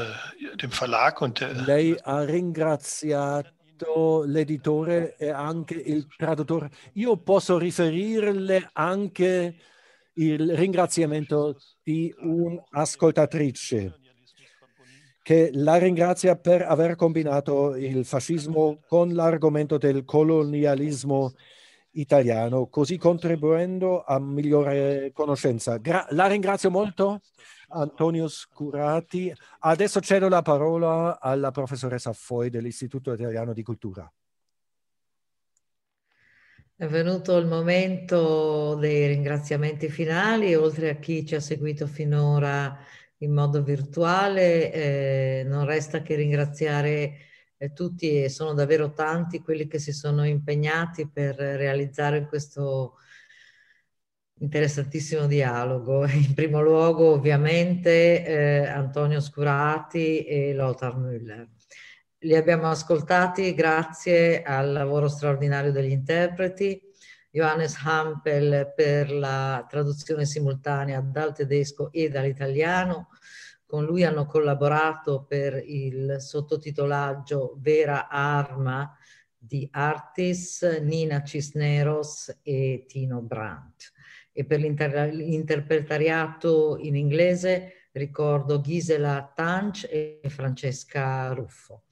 äh, dem Verlag und der... Äh, Lei ha ringraziato l'editore e anche il traduttore. Io posso riferirle anche il ringraziamento di un'ascoltatrice che la ringrazia per aver combinato il fascismo con l'argomento del colonialismo italiano, così contribuendo a migliore conoscenza. Gra la ringrazio molto, Antonio Scurati. Adesso cedo la parola alla professoressa Foy dell'Istituto Italiano di Cultura. È venuto il momento dei ringraziamenti finali, oltre a chi ci ha seguito finora in modo virtuale. Eh, non resta che ringraziare eh, tutti e sono davvero tanti quelli che si sono impegnati per realizzare questo interessantissimo dialogo. <laughs> In primo luogo ovviamente eh, Antonio Scurati e Lothar Müller. Li abbiamo ascoltati grazie al lavoro straordinario degli interpreti Johannes Hampel per la traduzione simultanea dal tedesco e dall'italiano. Con lui hanno collaborato per il sottotitolaggio Vera Arma di Artis, Nina Cisneros e Tino Brandt. E per l'interpretariato in inglese ricordo Gisela Tanch e Francesca Ruffo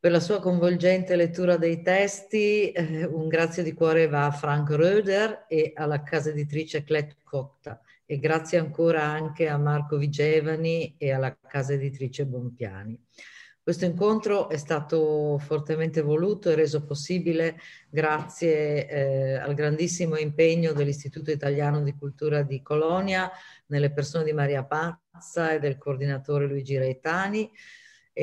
per la sua coinvolgente lettura dei testi. Eh, un grazie di cuore va a Frank Röder e alla casa editrice Clet Cotta e grazie ancora anche a Marco Vigevani e alla casa editrice Bompiani. Questo incontro è stato fortemente voluto e reso possibile grazie eh, al grandissimo impegno dell'Istituto Italiano di Cultura di Colonia, nelle persone di Maria Pazza e del coordinatore Luigi Reitani,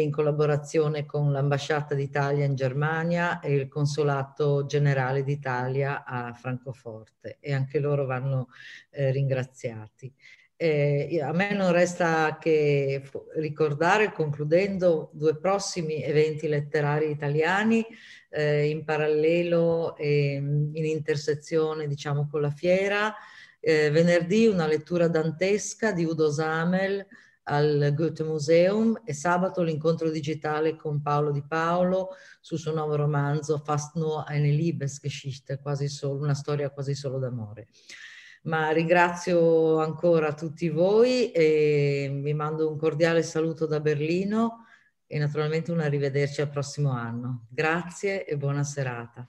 in collaborazione con l'Ambasciata d'Italia in Germania e il Consolato Generale d'Italia a Francoforte e anche loro vanno eh, ringraziati. Eh, a me non resta che ricordare, concludendo, due prossimi eventi letterari italiani eh, in parallelo e in intersezione diciamo, con la fiera. Eh, venerdì una lettura dantesca di Udo Samel al Goethe Museum e sabato l'incontro digitale con Paolo Di Paolo sul suo nuovo romanzo Fast nur eine Liebesgeschichte, quasi solo, una storia quasi solo d'amore. Ma ringrazio ancora tutti voi e vi mando un cordiale saluto da Berlino e naturalmente un arrivederci al prossimo anno. Grazie e buona serata.